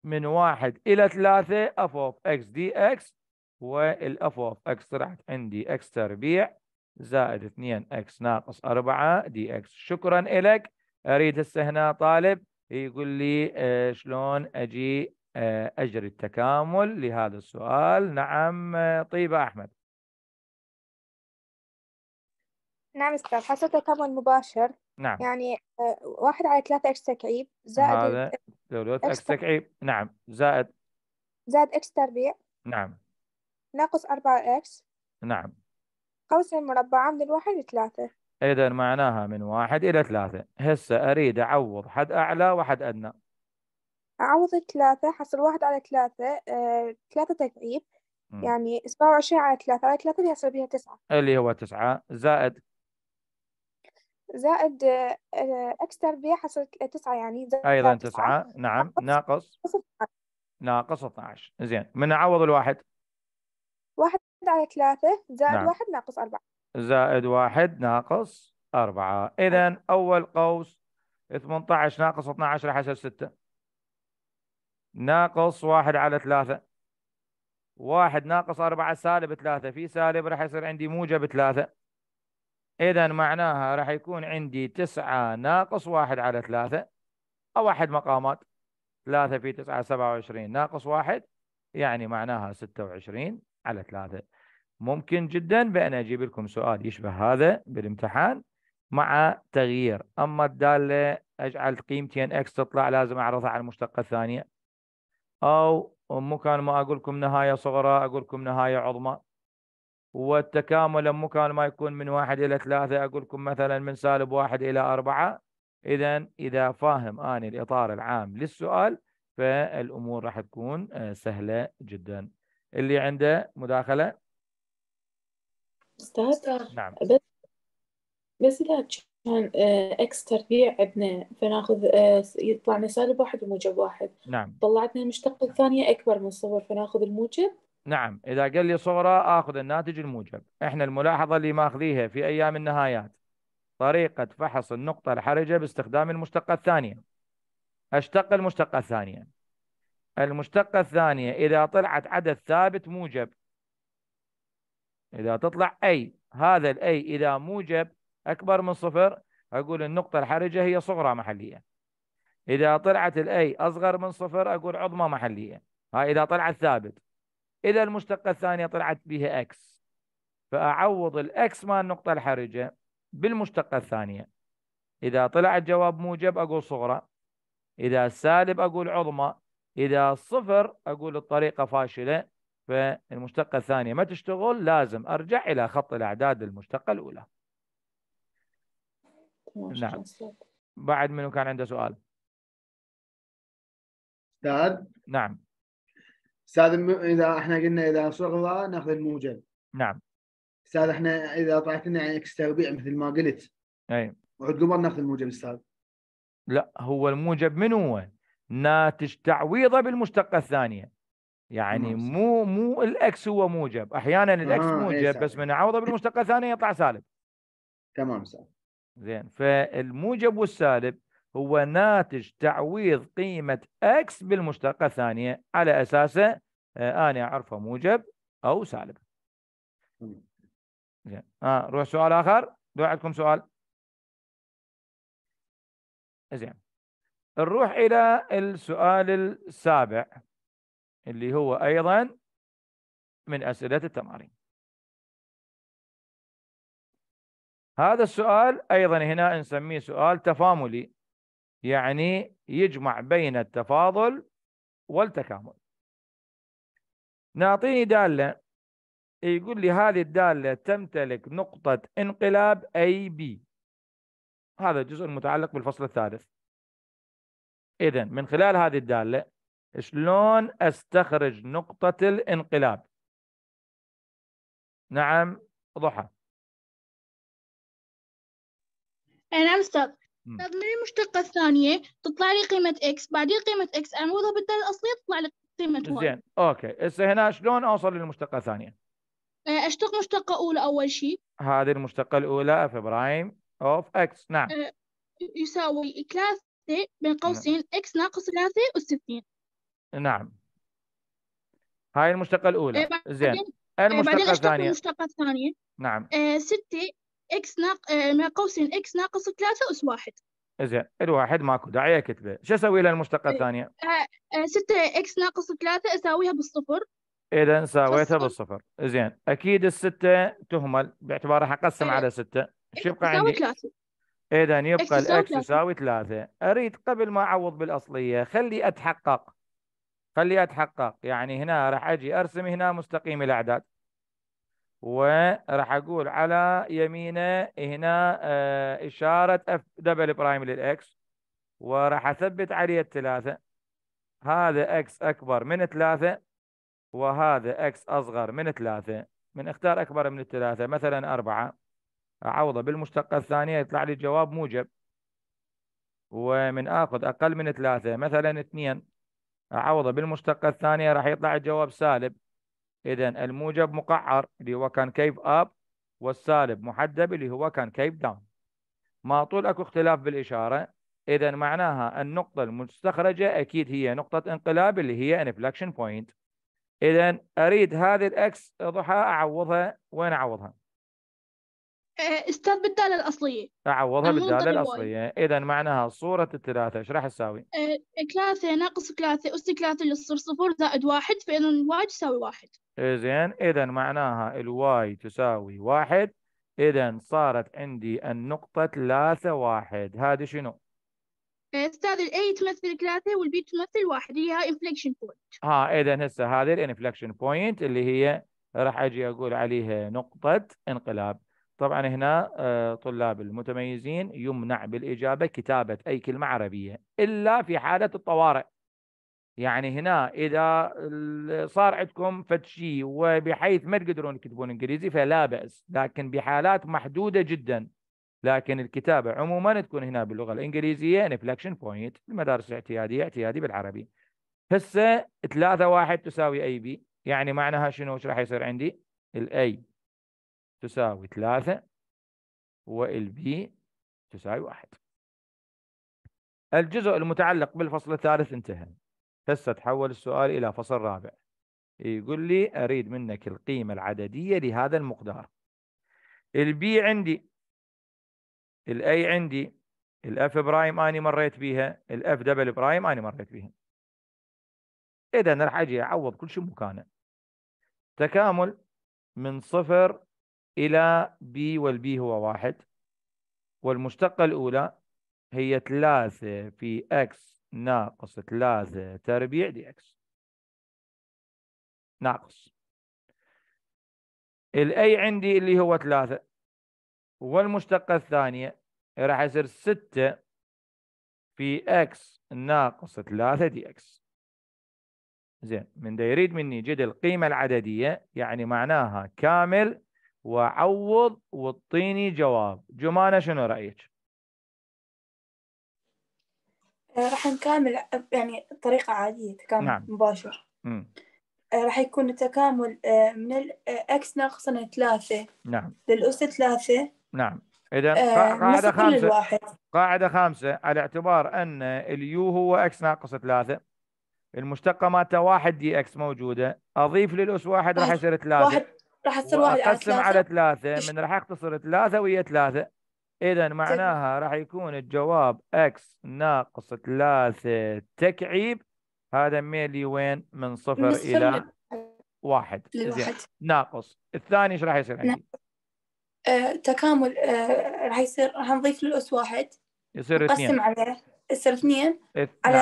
[SPEAKER 1] من واحد الى ثلاثة اف اوف اكس دي اكس والاف اوف اكس طلعت عندي اكس تربيع زائد اثنين اكس ناقص اربعة دي اكس شكرا لك اريد هسه هنا طالب يقول لي آه شلون اجي آه اجري التكامل لهذا السؤال نعم آه، طيبه احمد
[SPEAKER 7] نعم أستاذ حسب التكامل المباشر نعم يعني آه، واحد على ثلاثة إكس تكعيب زائد هذا
[SPEAKER 1] لو إكس تكعيب نعم زائد
[SPEAKER 7] زائد إكس تربيع نعم ناقص أربعة إكس نعم قوس المربع من الواحد لثلاثة
[SPEAKER 1] إذا معناها من واحد إلى ثلاثة هسه أريد أعوض حد أعلى وحد أدنى
[SPEAKER 7] أعوض ثلاثة حصل واحد على ثلاثة آه، ثلاثة تكعيب يعني سبعة وعشرين على ثلاثة على ثلاثة بيحصل بها تسعة
[SPEAKER 1] اللي هو تسعة زائد
[SPEAKER 7] زائد اكس آه، تربيع حصل تسعة يعني ايضا تسعة,
[SPEAKER 1] نعم ناقص ناقص 12 زين من عوض الواحد
[SPEAKER 7] واحد على ثلاثة زائد نعم. واحد ناقص أربعة
[SPEAKER 1] زائد واحد ناقص أربعة إذا أيوة. أول قوس 18 ناقص 12 راح يصير 6 ناقص واحد على ثلاثة واحد ناقص أربعة سالب ثلاثة في سالب راح يصير عندي موجب ثلاثة إذا معناها راح يكون عندي تسعة ناقص واحد على ثلاثة أو أحد مقامات ثلاثة في تسعة سبعة وعشرين ناقص واحد يعني معناها ستة وعشرين على ثلاثة ممكن جدا بأن أجيب لكم سؤال يشبه هذا بالامتحان مع تغيير أما الدالة أجعل قيمتين إكس تطلع لازم أعرضها على المشتقة الثانية أو مكان ما أقول لكم نهاية صغرى أقول لكم نهاية عظمى والتكامل لما كان ما يكون من واحد إلى ثلاثة أقول لكم مثلا من سالب واحد إلى أربعة إذا إذا فاهم أنا الإطار العام للسؤال فالأمور راح تكون آه، سهلة جدا اللي عنده مداخلة
[SPEAKER 5] استاذ نعم بس بس إذا كان اكس آه، تربيع عندنا فناخذ آه، يطلع لنا سالب واحد وموجب واحد نعم طلعتنا المشتقة الثانية أكبر من صفر فناخذ الموجب
[SPEAKER 1] نعم إذا قال لي صغرى آخذ الناتج الموجب إحنا الملاحظة اللي ماخذيها في أيام النهايات طريقة فحص النقطة الحرجة باستخدام المشتقة الثانية أشتق المشتقة الثانية المشتقة الثانية إذا طلعت عدد ثابت موجب إذا تطلع أي هذا الأي إذا موجب أكبر من صفر أقول النقطة الحرجة هي صغرى محلية إذا طلعت الأي أصغر من صفر أقول عظمى محلية هاي إذا طلعت ثابت إذا المشتقة الثانية طلعت بها X فأعوض X مال النقطة الحرجة بالمشتقة الثانية إذا طلع الجواب موجب أقول صغرى إذا سالب أقول عظمى إذا صفر أقول الطريقة فاشلة فالمشتقة الثانية ما تشتغل لازم أرجع إلى خط الأعداد المشتقة الأولى نعم بعد منو كان عنده سؤال؟
[SPEAKER 4] أستاذ نعم استاذ الم... اذا احنا قلنا اذا صغرى ناخذ الموجب نعم استاذ احنا اذا طلعت لنا يعني اكس تربيع مثل ما قلت اي وعد قبل ناخذ الموجب استاذ
[SPEAKER 1] لا هو الموجب من هو؟ ناتج تعويضه بالمشتقه الثانيه يعني مو مو الاكس هو موجب احيانا الاكس آه موجب بس من عوضه بالمشتقه الثانيه يطلع سالب تمام سالب زين فالموجب والسالب هو ناتج تعويض قيمة X بالمشتقة الثانية على أساسه آه، أنا أعرفه موجب أو سالب زين آه روح سؤال آخر لو عندكم سؤال
[SPEAKER 6] زين نروح إلى السؤال السابع اللي هو أيضا من أسئلة
[SPEAKER 1] التمارين هذا السؤال أيضا هنا نسميه سؤال تفاملي يعني يجمع بين التفاضل والتكامل نعطيني دالة يقول لي هذه الدالة تمتلك نقطة انقلاب أي بي هذا الجزء المتعلق بالفصل الثالث إذا من خلال هذه الدالة شلون أستخرج نقطة الانقلاب
[SPEAKER 6] نعم ضحى
[SPEAKER 8] نعم استاذ طب من المشتقة الثانية تطلع لي قيمة X بعدين قيمة X أعوضها بالدالة الأصلية تطلع لي قيمة Y زين
[SPEAKER 1] أوكي هسه هنا شلون أوصل للمشتقة الثانية؟
[SPEAKER 8] آه، أشتق مشتقة أولى أول شيء
[SPEAKER 1] هذه المشتقة الأولى في برايم أوف اكس نعم
[SPEAKER 8] آه، يساوي 3 بين قوسين نعم. X ناقص و60
[SPEAKER 1] نعم هاي المشتقة الأولى آه، زين المشتقة الثانية المشتقة الثانية نعم
[SPEAKER 8] 6 إكس ناق... آه، ما قوسين إكس ناقص ثلاثة أس واحد
[SPEAKER 1] زين الواحد ماكو داعي أكتبه شو أسوي له المشتقة إيه، الثانية؟
[SPEAKER 8] آه، آه، ستة إكس ناقص ثلاثة أساويها بالصفر
[SPEAKER 1] إذا ساويتها بالصفر زين أكيد الستة تهمل باعتبارها أقسم إيه. على ستة شو يبقى عندي؟ ثلاثة إذا يبقى الإكس يساوي ثلاثة أريد قبل ما أعوض بالأصلية خلي أتحقق خلي أتحقق يعني هنا راح أجي أرسم هنا مستقيم الأعداد وراح اقول على يمينه هنا آه، اشاره اف دبل برايم للاكس وراح اثبت عليه الثلاثه هذا اكس اكبر من ثلاثه وهذا اكس اصغر من ثلاثه من اختار اكبر من الثلاثه مثلا اربعه اعوضه بالمشتقه الثانيه يطلع لي جواب موجب ومن اخذ اقل من ثلاثه مثلا اثنين اعوضه بالمشتقه الثانيه راح يطلع الجواب سالب إذا الموجب مقعر اللي هو كان كيف أب والسالب محدب اللي هو كان كيف داون ما طول أكو اختلاف بالإشارة إذا معناها النقطة المستخرجة أكيد هي نقطة انقلاب اللي هي انفلكشن بوينت إذا أريد هذه الأكس ضحى أعوضها وين أعوضها؟
[SPEAKER 8] إيه، استاذ بالدالة الأصلية
[SPEAKER 1] نعم، أعوضها بالدالة الأصلية إذا معناها صورة الثلاثة إيش راح تساوي؟
[SPEAKER 8] ثلاثة إيه، ناقص ثلاثة أس ثلاثة اللي تصير صفر زائد واحد فإذا الواي تساوي واحد
[SPEAKER 1] زين إذا معناها الواي تساوي واحد إذا صارت عندي النقطة ثلاثة واحد هذه شنو؟
[SPEAKER 8] إيه، استاذ الاي تمثل ثلاثة والبي تمثل واحد اللي هي انفليكشن بوينت
[SPEAKER 1] ها اذا هسه هذه الانفليكشن بوينت اللي هي راح اجي اقول عليها نقطة انقلاب طبعا هنا آه، طلاب المتميزين يمنع بالإجابة كتابة أي كلمة عربية إلا في حالة الطوارئ يعني هنا إذا صار عندكم فتشي وبحيث ما تقدرون تكتبون إنجليزي فلا بأس لكن بحالات محدودة جدا لكن الكتابة عموما تكون هنا باللغة الإنجليزية inflection بوينت المدارس الاعتيادية اعتيادي بالعربي هسه 3 1 تساوي اي بي يعني معناها شنو ايش راح يصير عندي الاي تساوي 3 والبي تساوي 1 الجزء المتعلق بالفصل الثالث انتهى هسه تحول السؤال إلى فصل رابع يقول لي أريد منك القيمة العددية لهذا المقدار البي عندي الاي عندي الاف برايم اني مريت بيها الاف دبل برايم اني مريت بيها اذا راح اجي اعوض كل شيء مكانه تكامل من صفر إلى B والB هو واحد والمشتقة الأولى هي ثلاثة في x ناقص ثلاثة تربيع دي x ناقص الاي عندي اللي هو ثلاثة والمشتقة الثانية راح يصير ستة في X ناقص ثلاثة دي زين من دا يريد مني جد القيمة العددية يعني معناها كامل وعوض وطيني جواب جمانة شنو رأيك
[SPEAKER 8] آه، راح نكامل يعني بطريقة
[SPEAKER 5] عادية تكامل نعم. مباشر آه، راح يكون التكامل آه، من الأكس ناقصنا ثلاثة نعم للأس ثلاثة
[SPEAKER 1] نعم إذا آه قاعدة خامسة قاعدة خامسة على اعتبار أن اليو هو أكس ناقص ثلاثة المشتقة مالته واحد دي أكس موجودة أضيف للأس واحد راح طيب. يصير ثلاثة واحد
[SPEAKER 8] راح تصير واحد على ثلاثة على
[SPEAKER 1] ثلاثة من راح اختصر ثلاثة ويا ثلاثة إذا معناها راح يكون الجواب اكس ناقص ثلاثة تكعيب هذا ميلي وين من صفر إلى واحد للواحد ناقص الثاني ايش راح يصير عندي؟
[SPEAKER 5] آه، تكامل آه، راح يصير راح نضيف
[SPEAKER 8] للأس واحد يصير اثنين نقسم على يصير اثنين على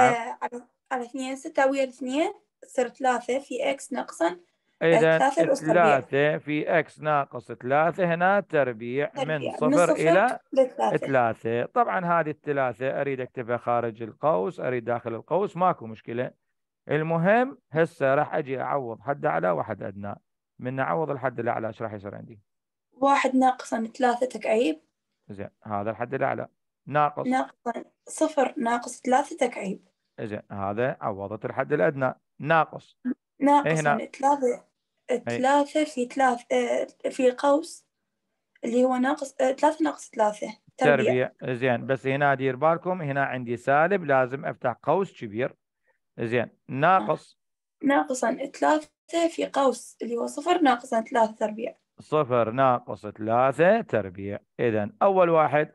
[SPEAKER 8] على اثنين ستة ويا الاثنين يصير ثلاثة في اكس ناقصا إذا ثلاثة
[SPEAKER 1] في إكس ناقص ثلاثة هنا تربيع من صفر, من صفر إلى ثلاثة طبعا هذه الثلاثة أريد أكتبها خارج القوس أريد داخل القوس ماكو مشكلة المهم هسه راح أجي أعوض حد أعلى وحد أدنى من أعوض الحد الأعلى إيش راح يصير عندي؟
[SPEAKER 8] واحد ناقصا ثلاثة تكعيب
[SPEAKER 1] زين هذا الحد الأعلى ناقص
[SPEAKER 8] ناقصا صفر ناقص ثلاثة تكعيب
[SPEAKER 1] زين هذا عوضت الحد الأدنى ناقص ناقص من إيه
[SPEAKER 8] ثلاثة ثلاثة في ثلاث آه، في قوس اللي هو ناقص آه، ثلاثة ناقص ثلاثة تربيع
[SPEAKER 1] زين بس هنا دير بالكم هنا عندي سالب لازم افتح قوس كبير زين ناقص
[SPEAKER 8] آه، ناقصا ثلاثة في قوس اللي هو صفر ناقصا ثلاثة تربيع
[SPEAKER 1] صفر ناقص ثلاثة تربيع إذا أول واحد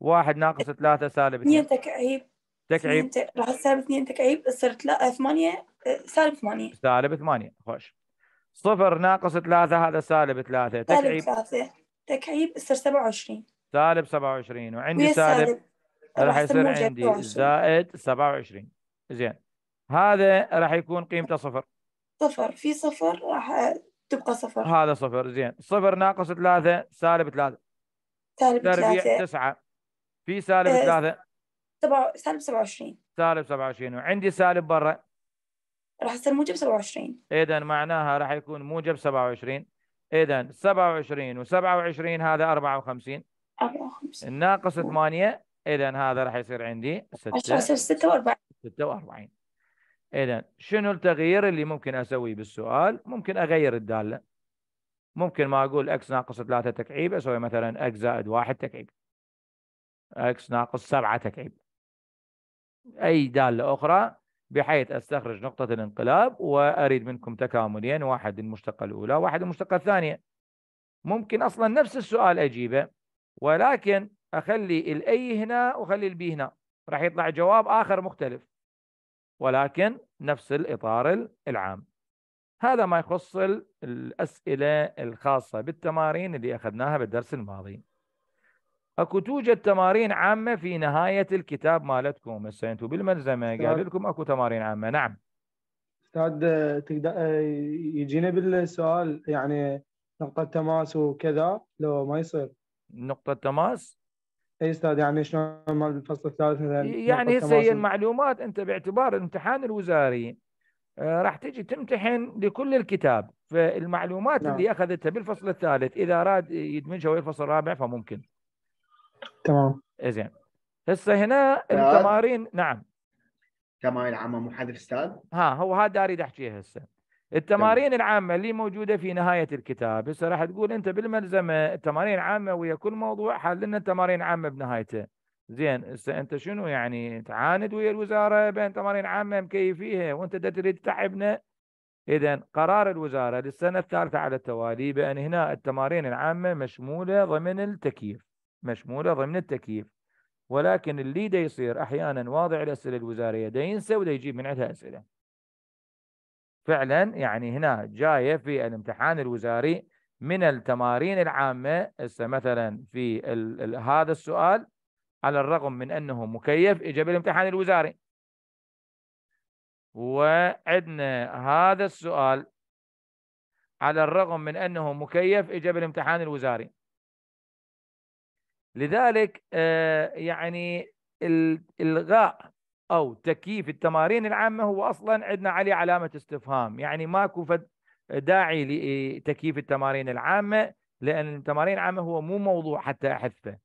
[SPEAKER 1] واحد ناقص ثلاثة سالب اثنين تكعيب تكعيب
[SPEAKER 5] راح سالب اثنين تكعيب صرت ثمانية سالب ثمانية
[SPEAKER 1] سالب ثمانية خوش صفر ناقص ثلاثة هذا سالب ثلاثة تكعيب سالب
[SPEAKER 5] ثلاثة تكعيب يصير 27
[SPEAKER 1] سالب 27 وعندي سالب راح يصير عندي زائد زائد 27 زين هذا راح يكون قيمته صفر
[SPEAKER 5] صفر في صفر راح تبقى صفر
[SPEAKER 1] هذا صفر زين صفر ناقص ثلاثة سالب ثلاثة
[SPEAKER 5] سالب ثلاثة
[SPEAKER 1] تسعة في سالب آه، ثلاثة
[SPEAKER 8] سالب 27
[SPEAKER 1] سالب 27 وعندي سالب برا
[SPEAKER 8] راح يصير موجب 27
[SPEAKER 1] اذا معناها راح يكون موجب 27 اذا 27 و27 هذا 54 54 ناقص 8 اذا هذا راح يصير عندي 6 يصير 46 46 اذا شنو التغيير اللي ممكن اسويه بالسؤال؟ ممكن اغير الداله ممكن ما اقول اكس ناقص 3 تكعيب اسوي مثلا اكس زائد 1 تكعيب اكس ناقص 7 تكعيب اي داله اخرى بحيث استخرج نقطة الانقلاب واريد منكم تكاملين واحد المشتقة الاولى واحد المشتقة الثانية ممكن اصلا نفس السؤال اجيبه ولكن اخلي الاي هنا واخلي البي هنا راح يطلع جواب اخر مختلف ولكن نفس الاطار العام هذا ما يخص الاسئله الخاصه بالتمارين اللي اخذناها بالدرس الماضي اكو توجد تمارين عامه في نهايه الكتاب مالتكم هسه انتم بالملزمه قال لكم اكو تمارين عامه نعم
[SPEAKER 3] استاذ تقدر يجينا بالسؤال يعني نقطه تماس وكذا لو ما يصير
[SPEAKER 1] نقطه تماس
[SPEAKER 3] اي استاذ يعني شلون مال الفصل الثالث مثلا يعني هسه هي
[SPEAKER 1] المعلومات انت باعتبار الامتحان الوزاري آه، راح تجي تمتحن لكل الكتاب فالمعلومات نعم. اللي اخذتها بالفصل الثالث اذا اراد يدمجها ويا الفصل الرابع فممكن تمام زين هسه هنا التمارين نعم التمارين العامه مو حذف استاذ ها هو هذا اريد احكيه هسه التمارين العامه اللي موجوده في نهايه الكتاب هسه راح تقول انت بالملزمه التمارين العامه ويا كل موضوع حل لنا التمارين العامة بنهايته زين هسه انت شنو يعني تعاند ويا الوزاره بين تمارين عامه مكيفيها وانت تريد تعبنا إذا قرار الوزارة للسنة الثالثة على التوالي بأن هنا التمارين العامة مشمولة ضمن التكييف مشمولة ضمن التكييف ولكن اللي دا يصير أحيانا واضع الأسئلة الوزارية دا ينسى ودا يجيب من عندها أسئلة فعلا يعني هنا جاية في الامتحان الوزاري من التمارين العامة مثلا في الـ الـ هذا السؤال على الرغم من أنه مكيف إجابة الامتحان الوزاري وعندنا هذا السؤال على الرغم من أنه مكيف إجابة الامتحان الوزاري لذلك آه، يعني الغاء او تكييف التمارين العامه هو اصلا عندنا عليه علامه استفهام يعني ماكو داعي لتكييف التمارين العامه لان التمارين العامه هو مو موضوع حتى احذفه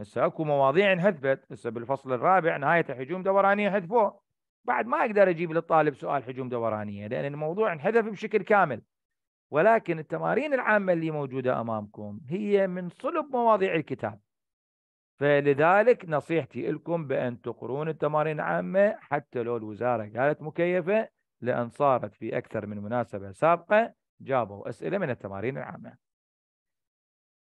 [SPEAKER 1] هسه اكو مواضيع انحذفت هسه بالفصل الرابع نهايه الحجوم دورانيه حذفوه بعد ما اقدر اجيب للطالب سؤال حجوم دورانيه لان الموضوع انحذف بشكل كامل ولكن التمارين العامة اللي موجودة أمامكم هي من صلب مواضيع الكتاب فلذلك نصيحتي لكم بأن تقرون التمارين العامة حتى لو الوزارة قالت مكيفة لأن صارت في أكثر من مناسبة سابقة جابوا أسئلة من التمارين العامة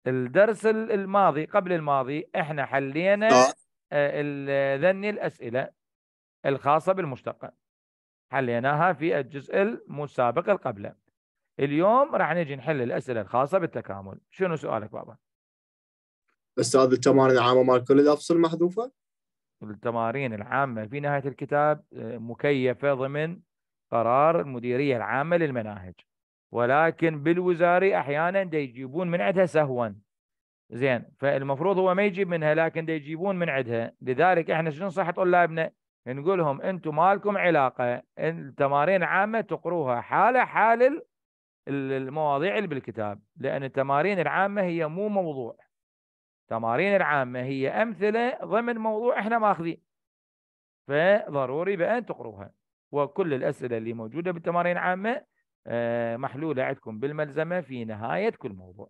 [SPEAKER 1] الدرس الماضي قبل الماضي احنا حلينا آه. آه، ذني الأسئلة الخاصة بالمشتقة حليناها في الجزء المسابق القبله اليوم راح نجي نحل الاسئله الخاصه بالتكامل شنو سؤالك بابا استاذ التمارين العامه مال كل الافصل محذوفه التمارين العامه في نهايه الكتاب آه، مكيفه ضمن قرار المديريه العامه للمناهج ولكن بالوزاري احيانا يجيبون من عندها سهوا زين فالمفروض هو ما يجيب منها لكن يجيبون من عندها لذلك احنا شنو ننصح طلابنا نقول لهم انتم مالكم علاقه التمارين العامه تقروها حاله حال المواضيع اللي بالكتاب لأن التمارين العامة هي مو موضوع التمارين العامة هي أمثلة ضمن موضوع احنا ماخذين فضروري بأن تقروها وكل الأسئلة اللي موجودة بالتمارين العامة آه، محلولة عندكم بالملزمة في نهاية كل موضوع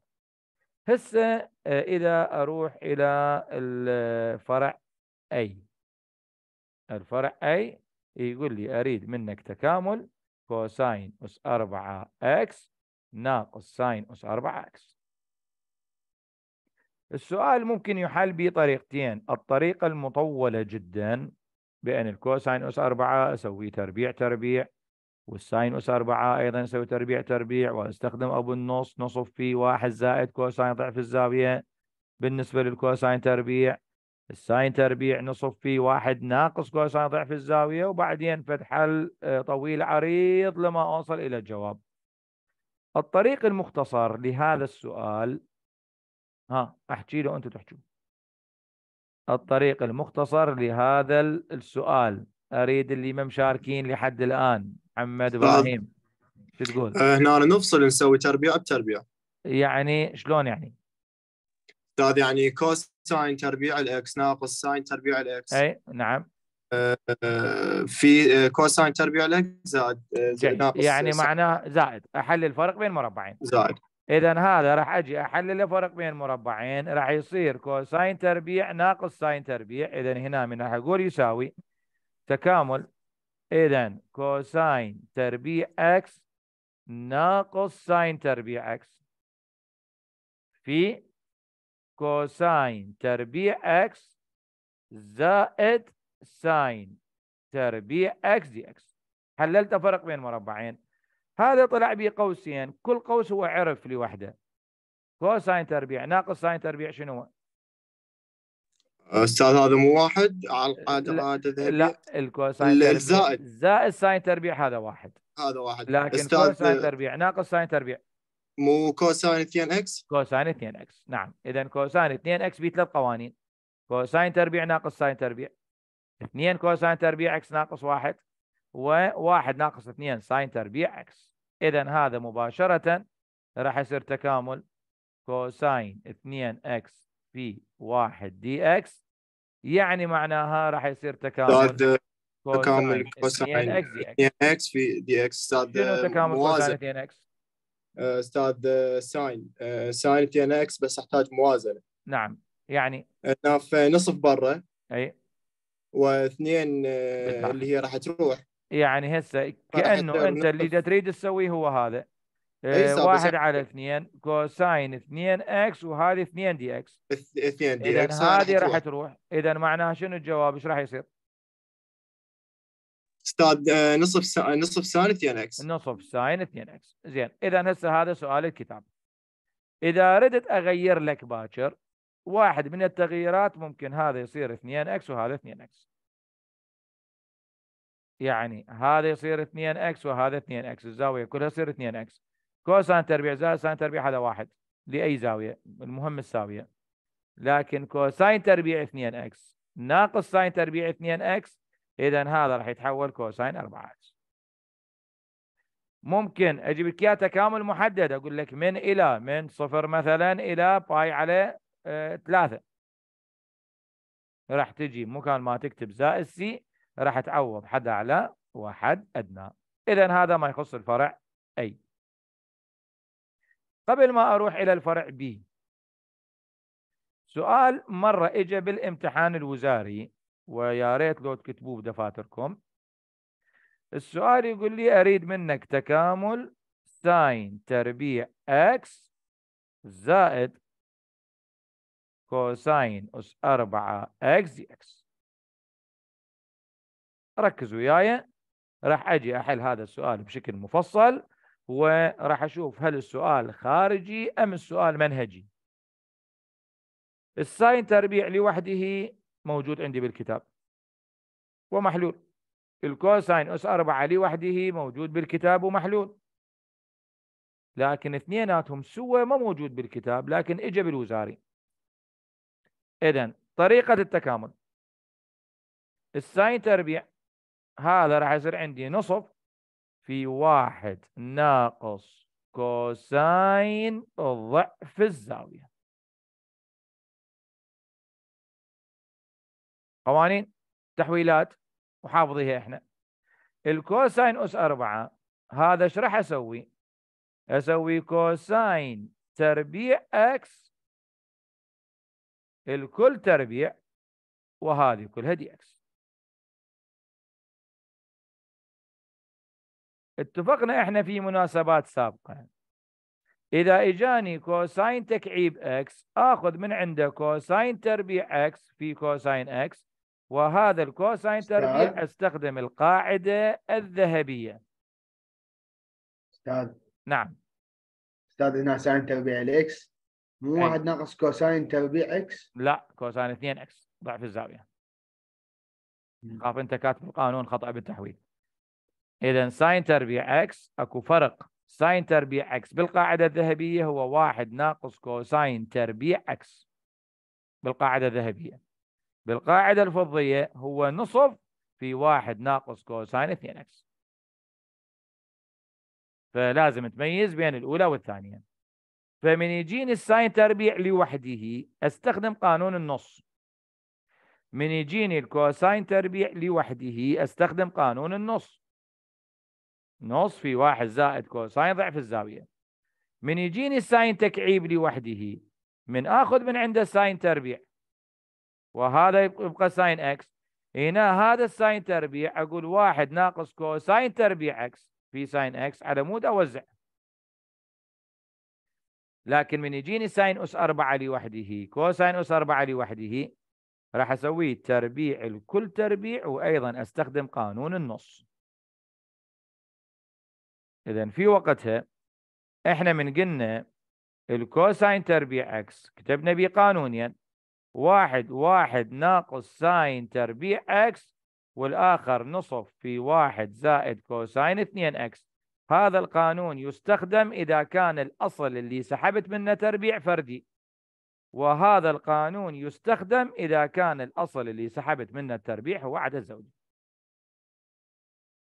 [SPEAKER 1] هسه آه، إذا أروح إلى الفرع أي الفرع أي يقول لي أريد منك تكامل كوساين أس 4 إكس ناقص ساين أس 4 إكس السؤال ممكن يحل بطريقتين الطريقة المطولة جدا بأن الكوساين أس 4 أسوي تربيع تربيع والساين أس 4 أيضا أسوي تربيع تربيع وأستخدم أبو النص نصف في واحد زائد كوساين ضعف الزاوية بالنسبة للكوساين تربيع الساين تربيع نصف في واحد ناقص كوساين ضعف الزاوية وبعدين فتح حل آه، طويل عريض لما أوصل إلى الجواب الطريق المختصر لهذا السؤال ها أحكي له انت تحكوا الطريق المختصر لهذا السؤال أريد اللي ما مشاركين لحد الآن محمد إبراهيم شو تقول؟ آه،
[SPEAKER 3] هنا نفصل نسوي تربيع
[SPEAKER 1] بتربيع يعني شلون يعني؟ أستاذ طيب، يعني كوساين تربيع
[SPEAKER 3] الإكس ناقص ساين تربيع الإكس أي
[SPEAKER 1] نعم آه، في كوساين آه، تربيع الإكس زائد آه، ناقص يعني معناه زائد احلل الفرق بين مربعين زائد اذا هذا راح اجي احلل الفرق بين مربعين راح يصير كوساين تربيع ناقص ساين تربيع اذا هنا من راح اقول يساوي تكامل اذا كوساين تربيع اكس ناقص ساين تربيع اكس في كوساين تربيع اكس زائد ساين تربيع اكس دي اكس حللت فرق بين مربعين هذا طلع بي قوسين كل قوس هو عرف لوحده كوساين تربيع ناقص ساين تربيع شنو استاذ هذا مو واحد على القاعده لا الكوساين الزائد زائد ساين تربيع هذا واحد
[SPEAKER 4] هذا واحد لكن كوساين
[SPEAKER 1] تربيع ناقص ساين تربيع
[SPEAKER 4] مو كوساين
[SPEAKER 1] 2 اكس كوساين 2 اكس نعم اذا كوساين 2 اكس بثلاث قوانين كوساين تربيع ناقص ساين تربيع 2 كوساين تربيع اكس ناقص 1 و1 ناقص 2 ساين تربيع اكس اذا هذا مباشره راح يصير تكامل كوساين 2 اكس في 1 دي اكس يعني معناها راح يصير تكامل
[SPEAKER 4] تكامل كوساين
[SPEAKER 6] 2 اكس في دي اكس استاذ تكامل كوساين
[SPEAKER 3] 2 اكس آه، استاذ آه، ساين آه، ساين تي ان اكس بس احتاج موازنه
[SPEAKER 1] نعم يعني
[SPEAKER 6] نعم،
[SPEAKER 3] نصف برا اي واثنين بالله. اللي هي راح تروح
[SPEAKER 1] يعني هسه كانه انت اللي تريد تسويه هو هذا واحد على اثنين كوساين اثنين اكس وهذه اثنين دي اكس
[SPEAKER 8] اثنين دي اكس هذه
[SPEAKER 1] راح تروح اذا معناها شنو الجواب ايش راح يصير؟
[SPEAKER 6] استاذ آه، نصف سا...
[SPEAKER 1] آه، نصف ساين 2 اكس نصف ساين 2 اكس زين اذا هسه هذا سؤال الكتاب اذا ردت اغير لك باكر واحد من التغييرات ممكن هذا يصير 2 اكس وهذا 2 اكس يعني هذا يصير 2 اكس وهذا 2 اكس الزاويه كلها تصير 2 اكس كوساين تربيع زائد ساين تربيع هذا واحد لاي زاويه المهم الساويه لكن كوساين تربيع 2 اكس ناقص ساين تربيع 2 اكس اذا هذا راح يتحول كوساين 4 اكس ممكن اجيب لك اياه تكامل محدد اقول لك من الى من صفر مثلا الى باي على آه، ثلاثة راح تجي مكان ما تكتب زائد سي راح تعوض حد اعلى وحد ادنى اذا هذا ما يخص الفرع اي قبل ما اروح الى الفرع بي سؤال مره اجى بالامتحان الوزاري ويا ريت لو تكتبوه بدفاتركم السؤال يقول لي اريد منك تكامل ساين تربيع اكس زائد كوساين اس 4 اكس دي اكس ركزوا وياي راح اجي احل هذا السؤال بشكل مفصل وراح اشوف هل السؤال خارجي ام السؤال منهجي الساين تربيع لوحده موجود عندي بالكتاب ومحلول الكوساين اس 4 لوحده موجود بالكتاب ومحلول لكن اثنيناتهم سوى ما موجود بالكتاب لكن اجى بالوزاري اذا طريقه التكامل الساين تربيع هذا راح يصير عندي نصف في واحد ناقص كوساين
[SPEAKER 6] ضعف الزاويه
[SPEAKER 1] قوانين تحويلات وحافظيها احنا الكوساين اس 4 هذا ايش راح اسوي؟ اسوي كوساين تربيع اكس الكل تربيع
[SPEAKER 6] وهذه كلها دي اكس
[SPEAKER 1] اتفقنا احنا في مناسبات سابقه اذا اجاني كوساين تكعيب اكس اخذ من عنده كوساين تربيع اكس في كوساين اكس وهذا الكوساين تربيع استخدم القاعدة الذهبية
[SPEAKER 4] أستاذ نعم أستاذ هنا ساين تربيع الإكس مو واحد ناقص كوساين تربيع إكس
[SPEAKER 1] لا كوساين 2 إكس ضعف الزاوية خاف أنت كاتب القانون خطأ بالتحويل إذا ساين تربيع إكس أكو فرق ساين تربيع إكس بالقاعدة الذهبية هو واحد ناقص كوساين تربيع إكس بالقاعدة الذهبية بالقاعدة الفضية هو نصف في واحد ناقص كوساين 2 اكس فلازم تميز بين الأولى والثانية فمن يجيني الساين تربيع لوحده استخدم قانون النص من يجيني الكوساين تربيع لوحده استخدم قانون النص نص في واحد زائد كوساين ضعف الزاوية من يجيني الساين تكعيب لوحده من اخذ من عنده ساين تربيع وهذا يبقى ساين اكس هنا هذا الساين تربيع اقول واحد ناقص كوساين تربيع اكس في ساين اكس على مود اوزع لكن من يجيني ساين اس 4 لوحده كوساين اس 4 لوحده راح اسوي تربيع الكل تربيع وايضا استخدم قانون النص اذا في وقتها احنا من قلنا الكوساين تربيع اكس كتبنا به قانونيا واحد واحد ناقص ساين تربيع اكس والآخر نصف في واحد زائد كوساين 2 اكس هذا القانون يستخدم إذا كان الأصل اللي سحبت منه تربيع فردي وهذا القانون يستخدم إذا كان الأصل اللي سحبت منه التربيع هو عدد زوجي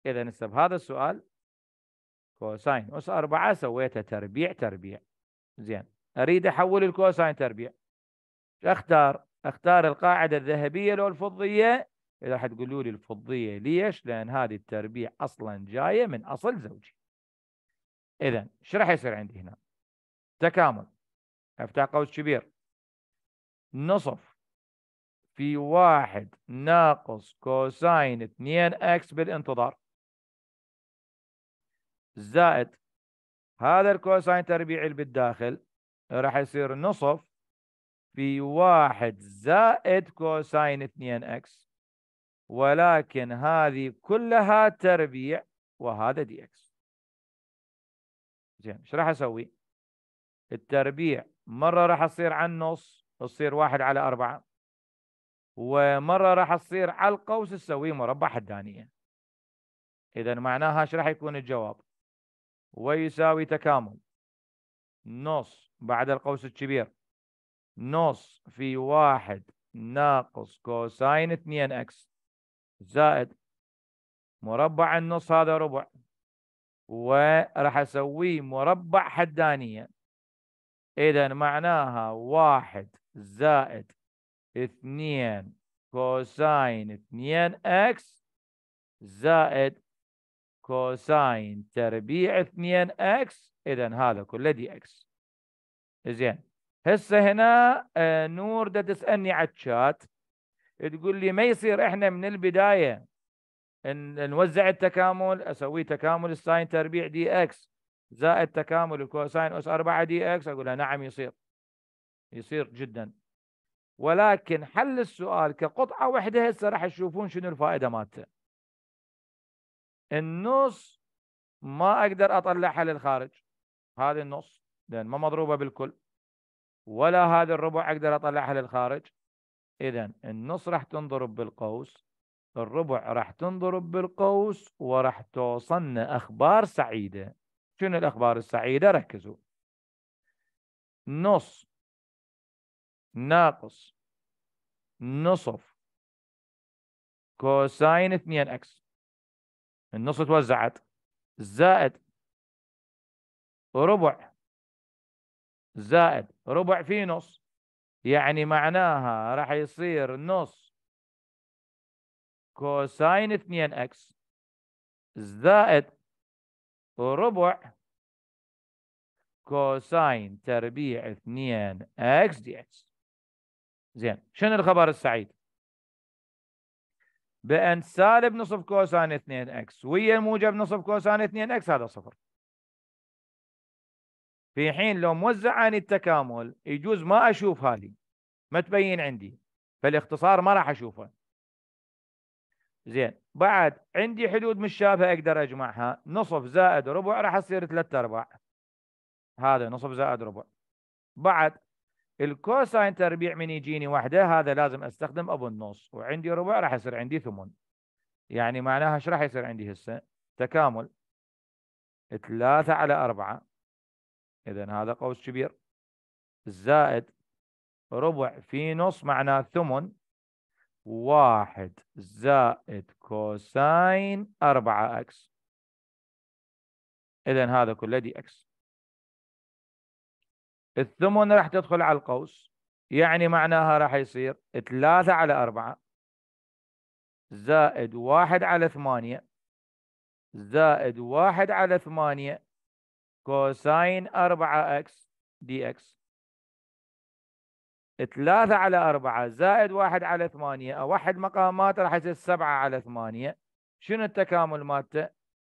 [SPEAKER 1] إذا نسب هذا السؤال كوساين أس 4 سويته تربيع تربيع زين أريد أحول الكوساين تربيع شو اختار؟ اختار القاعده الذهبيه لو الفضيه اذا راح تقولوا لي الفضيه ليش؟ لان هذه التربيع اصلا جايه من اصل زوجي. اذا شو راح يصير عندي هنا؟ تكامل افتح قوس كبير نصف في واحد ناقص كوساين 2 اكس بالانتظار زائد هذا الكوساين تربيعي اللي بالداخل راح يصير نصف في واحد زائد كوساين 2 اكس ولكن هذه كلها تربيع وهذا دي اكس زين ايش راح اسوي التربيع مره راح تصير على النص تصير واحد على أربعة ومره راح تصير على القوس تسوي مربع حدانيه اذا معناها ايش راح يكون الجواب ويساوي تكامل نص بعد القوس الكبير نص في واحد ناقص كوساين 2 اكس زائد مربع النص هذا ربع وراح اسويه مربع حدانيه اذا معناها واحد زائد اثنين كوساين اثنين اكس زائد كوساين تربيع اثنين اكس اذا هذا كله دي اكس زين هسه هنا آه، نور دا تسالني على الشات تقول لي ما يصير احنا من البدايه نوزع التكامل اسوي تكامل الساين تربيع دي اكس زائد تكامل الكوساين اس 4 دي اكس اقول لها نعم يصير يصير جدا ولكن حل السؤال كقطعه واحده هسه راح تشوفون شنو الفائده مالته النص ما اقدر اطلعها للخارج هذه النص لان ما مضروبه بالكل ولا هذا الربع اقدر اطلعها للخارج اذا النص راح تنضرب بالقوس الربع راح تنضرب بالقوس وراح توصلنا اخبار سعيده شنو الاخبار السعيده ركزوا نص ناقص
[SPEAKER 6] نصف كوساين 2 اكس النص
[SPEAKER 1] توزعت زائد ربع زائد ربع في نص يعني معناها راح يصير نص كوساين 2 اكس زائد ربع كوساين تربيع 2 اكس دي اكس زين شنو الخبر السعيد بان سالب نصف كوساين 2 اكس ويا الموجب نصف كوساين 2 اكس هذا صفر في حين لو موزع عن التكامل يجوز ما اشوف هذه ما تبين عندي فالاختصار ما راح اشوفه زين بعد عندي حدود مشابهه اقدر اجمعها نصف زائد ربع راح اصير ثلاثة ارباع هذا نصف زائد ربع بعد الكوساين تربيع من يجيني وحده هذا لازم استخدم ابو النص وعندي ربع راح يصير عندي ثمن يعني معناها ايش راح يصير عندي هسه تكامل ثلاثة على أربعة إذا هذا قوس كبير زائد ربع في نص معناه ثمن واحد زائد كوساين أربعة
[SPEAKER 6] أكس إذا هذا كله دي أكس
[SPEAKER 1] الثمن راح تدخل على القوس يعني معناها راح يصير ثلاثة على أربعة زائد واحد على ثمانية زائد واحد على ثمانية كوساين 4 اكس دي اكس 3 على 4 زائد 1 على 8 او واحد مقامات راح يصير 7 على 8 شنو التكامل مالته؟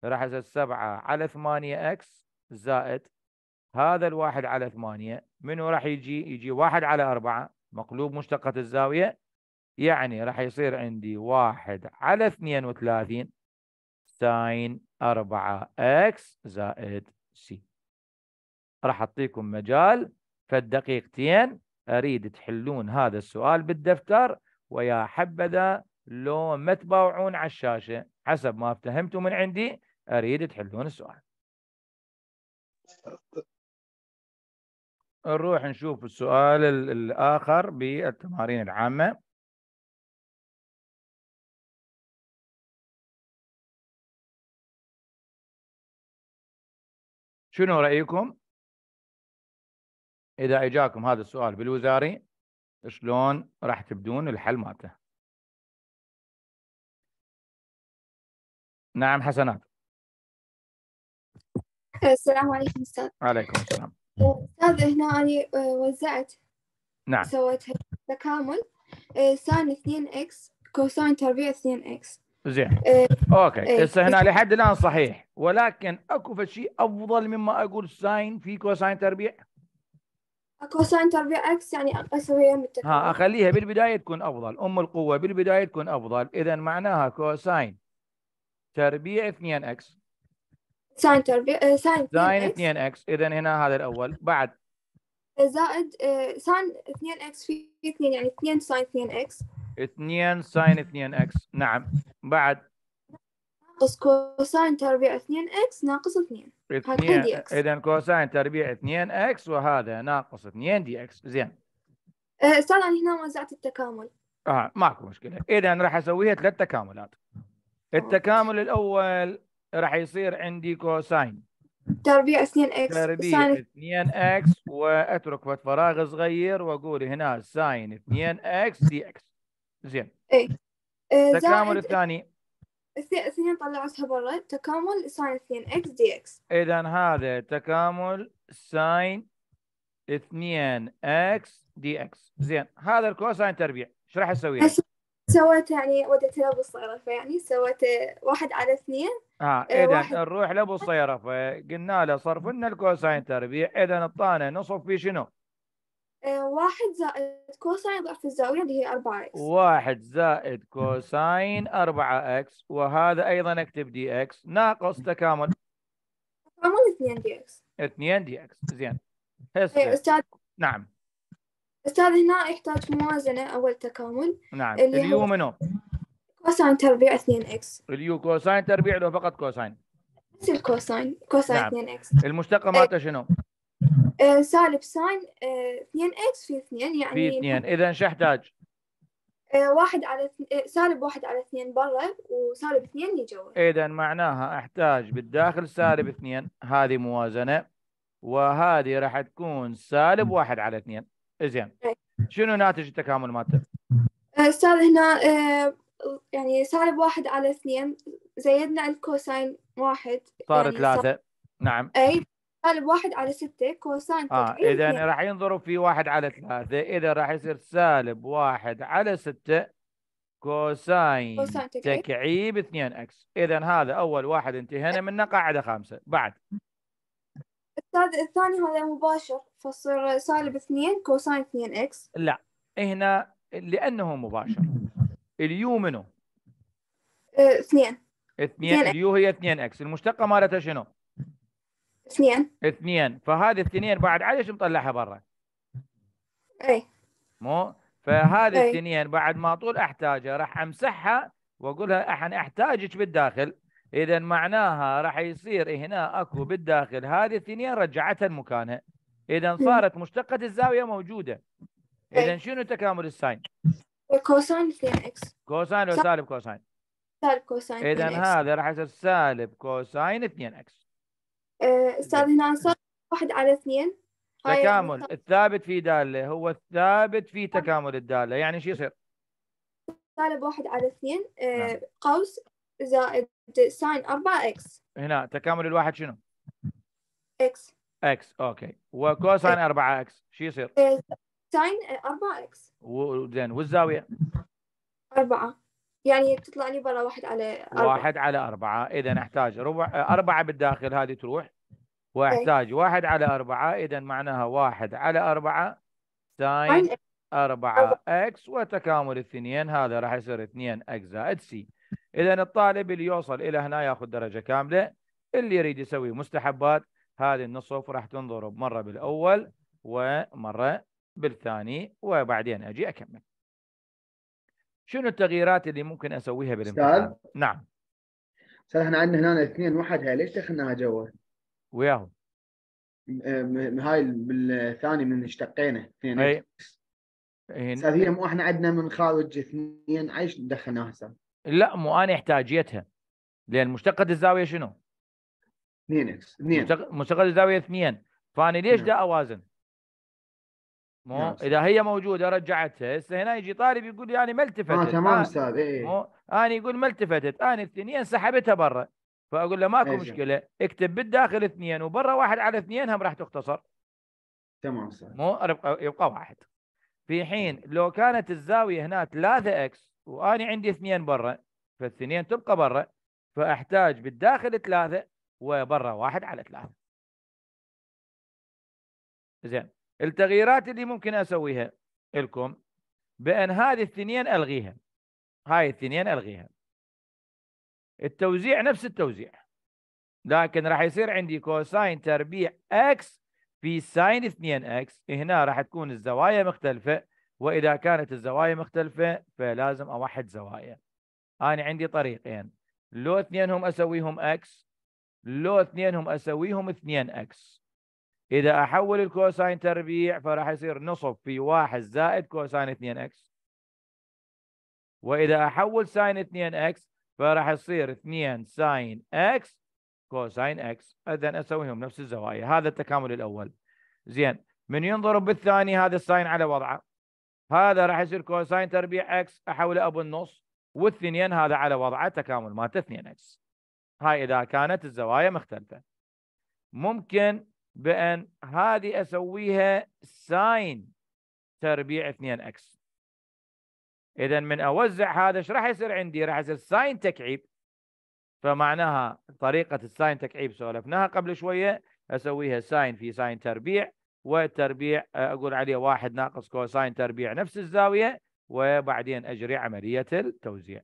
[SPEAKER 1] راح يصير 7 على 8 اكس زائد هذا الواحد على 8 منو راح يجي؟ يجي 1 على 4 مقلوب مشتقة الزاوية يعني راح يصير عندي 1 على 32 ساين 4 اكس زائد سي راح أعطيكم مجال فالدقيقتين أريد تحلون هذا السؤال بالدفتر ويا حبذا لو ما تباوعون على الشاشة حسب ما افتهمتوا من عندي أريد تحلون السؤال نروح نشوف السؤال الآخر بالتمارين العامة
[SPEAKER 6] شنو رايكم اذا اجاكم هذا السؤال بالوزاري شلون راح تبدون الحل مالته نعم حسنات السلام عليكم استاذ وعليكم السلام
[SPEAKER 7] استاذ هنا انا آه، وزعت نعم سويتها تكامل آه، ساين
[SPEAKER 1] 2 اكس كوساين تربيع 2 اكس زين إيه، اوكي هسه إيه، هنا لحد الان صحيح ولكن اكو شيء افضل مما اقول ساين في كوساين تربيع
[SPEAKER 7] كوساين تربيع اكس يعني اسويها متفق
[SPEAKER 1] ها اخليها بالبدايه تكون افضل ام القوه بالبدايه تكون افضل اذا معناها كوساين تربيع 2 اكس
[SPEAKER 7] ساين تربيع إيه، ساين 2
[SPEAKER 1] اكس اذا هنا هذا الاول بعد
[SPEAKER 7] زائد ساين 2 اكس في 2 يعني 2 ساين 2 اكس
[SPEAKER 1] 2 ساين 2 اكس نعم بعد
[SPEAKER 7] ناقص كوساين تربيع 2 اكس ناقص
[SPEAKER 1] 2 دي اذا كوساين تربيع 2 اكس وهذا ناقص 2 دي اكس زين
[SPEAKER 7] أه، استاذ انا هنا وزعت التكامل
[SPEAKER 1] اه ماكو مشكله اذا راح اسويها ثلاث تكاملات التكامل الاول راح يصير عندي كوساين
[SPEAKER 7] تربيع 2 اكس تربيع
[SPEAKER 1] 2 اكس واترك فراغ صغير واقول هنا ساين 2 اكس دي اكس زين إيه. إيه، اي التكامل الثاني
[SPEAKER 7] اثنين طلعتها برا تكامل ساين 2 اكس دي اكس
[SPEAKER 1] اذا هذا تكامل ساين 2 اكس دي اكس زين هذا الكوساين تربيع ايش راح اسوي؟
[SPEAKER 7] سويت يعني وديت له بالصيرفه يعني سويت واحد على اثنين
[SPEAKER 1] اه, آه، اذا نروح لابو بالصيرفه قلنا له صرف لنا الكوساين تربيع اذا اعطانا نصف في شنو؟
[SPEAKER 7] آه، واحد زائد كوساين ضعف الزاوية اللي هي 4 اكس
[SPEAKER 1] واحد زائد كوساين 4 اكس وهذا أيضا أكتب دي اكس ناقص تكامل
[SPEAKER 7] تكامل 2 دي اكس
[SPEAKER 1] 2 دي اكس زين إيه، هسه أستاذ نعم
[SPEAKER 7] أستاذ هنا يحتاج موازنة أول تكامل
[SPEAKER 1] نعم اللي اليو منو؟
[SPEAKER 7] كوساين تربيع 2 اكس
[SPEAKER 1] اليو كوساين تربيع لو فقط كوساين
[SPEAKER 7] نفس الكوساين كوساين نعم. 2 اكس
[SPEAKER 1] المشتقة مالته إيه. شنو؟
[SPEAKER 7] آه، سالب ساين 2 آه، اكس في 2 يعني في 2 اذا ايش احتاج؟ آه، واحد على سالب واحد على اثنين برا وسالب اثنين لجوا
[SPEAKER 1] اذا معناها احتاج بالداخل سالب اثنين هذه موازنه وهذه راح تكون سالب واحد على اثنين زين إيه. شنو ناتج التكامل مالته؟
[SPEAKER 7] صار هنا يعني سالب واحد على اثنين زيدنا الكوساين واحد يعني صار يعني ثلاثة نعم اي سالب واحد على ستة كوساين اه اذا راح
[SPEAKER 1] ينضرب في واحد على ثلاثة اذا راح يصير سالب واحد على ستة كوساين, كوساين تكعيب, 2 اكس اذا هذا اول واحد انتهينا منه قاعدة خامسة بعد
[SPEAKER 7] الثاني هذا مباشر فصير سالب 2 كوساين 2 اكس
[SPEAKER 1] لا هنا لانه مباشر اليو منو؟ آه، اثنين اثنين اليو هي 2 اكس المشتقة مالتها شنو؟ اثنين اثنين فهذه اثنين بعد علي شو مطلعها برا اي مو فهذه اثنين بعد ما طول احتاجها راح امسحها واقول لها احنا احتاجك بالداخل اذا معناها راح يصير هنا اكو بالداخل هذه الثنين رجعتها لمكانها اذا صارت مشتقه الزاويه موجوده اذا شنو تكامل الساين؟
[SPEAKER 7] كوساين 2 اكس
[SPEAKER 1] كوساين وسالب سالب كوساين؟
[SPEAKER 7] سالب كوساين اذا هذا
[SPEAKER 1] راح يصير سالب كوساين 2 اكس
[SPEAKER 7] استاذ هنا صار واحد على اثنين
[SPEAKER 1] يعني تكامل الثابت في داله هو الثابت في تكامل الداله يعني شو يصير؟
[SPEAKER 7] سالب واحد على اثنين آه، نعم. قوس زائد ساين 4
[SPEAKER 1] اكس هنا تكامل الواحد شنو؟ اكس اكس اوكي وكوساين 4 اكس شو يصير؟ آه،
[SPEAKER 7] ساين 4 اكس
[SPEAKER 1] زين والزاويه؟
[SPEAKER 7] 4 يعني تطلع لي برا واحد على أربعة. واحد
[SPEAKER 1] على أربعة إذا أحتاج ربع آه، أربعة بالداخل هذه تروح وأحتاج واحد على أربعة إذا معناها واحد على أربعة ساين أربعة إكس وتكامل الاثنين هذا راح يصير اثنين إكس زائد سي إذا الطالب اللي يوصل إلى هنا ياخذ درجة كاملة اللي يريد يسوي مستحبات هذه النصف راح تنضرب مرة بالأول ومرة بالثاني وبعدين أجي أكمل شنو التغييرات اللي ممكن اسويها بالامتحان؟ نعم
[SPEAKER 4] استاذ احنا عندنا هنا اثنين وحدها ليش دخلناها جوا؟ وياهم هاي بالثاني من اشتقينا اثنين اي هي مو احنا عندنا من خارج اثنين عايش دخلناها هسه
[SPEAKER 1] لا مو انا احتاجيتها لان مشتقة الزاوية شنو؟ اثنين اكس اثنين مشتقة الزاوية اثنين فانا ليش دا نعم. اوازن؟ مو نعم اذا هي موجوده رجعتها هسه هنا يجي طالب يقول يعني ما التفتت اه تمام آه، استاذ اي مو انا يقول ما التفتت انا الثنين سحبتها برا فاقول له ماكو إيه، مشكله اكتب بالداخل اثنين وبرا واحد على اثنين هم راح تختصر تمام استاذ مو يبقى واحد في حين نعم. لو كانت الزاويه هنا 3 اكس واني عندي اثنين برا فالثنين تبقى برا فاحتاج بالداخل ثلاثه وبرا واحد على ثلاثه زين التغييرات اللي ممكن اسويها لكم بان هذه الثنين الغيها هاي الثنين الغيها التوزيع نفس التوزيع لكن راح يصير عندي كوساين تربيع اكس في ساين 2 اكس هنا راح تكون الزوايا مختلفه واذا كانت الزوايا مختلفه فلازم اوحد زوايا انا عندي طريقين لو اثنينهم اسويهم اكس لو اثنينهم اسويهم 2 اكس إذا أحول الكوساين تربيع فراح يصير نصف في واحد زائد كوساين 2 اكس وإذا أحول ساين 2 اكس فراح يصير 2 ساين اكس كوساين اكس إذا أسويهم نفس الزوايا هذا التكامل الأول زين من ينضرب بالثاني هذا الساين على وضعه هذا راح يصير كوساين تربيع اكس أحوله أبو النص والثنين هذا على وضعه تكامل مالته 2 اكس هاي إذا كانت الزوايا مختلفة ممكن بأن هذه أسويها ساين تربيع 2 اكس إذا من أوزع هذا ايش راح يصير عندي؟ راح يصير ساين تكعيب فمعناها طريقة الساين تكعيب سولفناها قبل شوية أسويها ساين في ساين تربيع والتربيع آه، أقول عليه واحد ناقص كوساين تربيع نفس الزاوية وبعدين أجري عملية التوزيع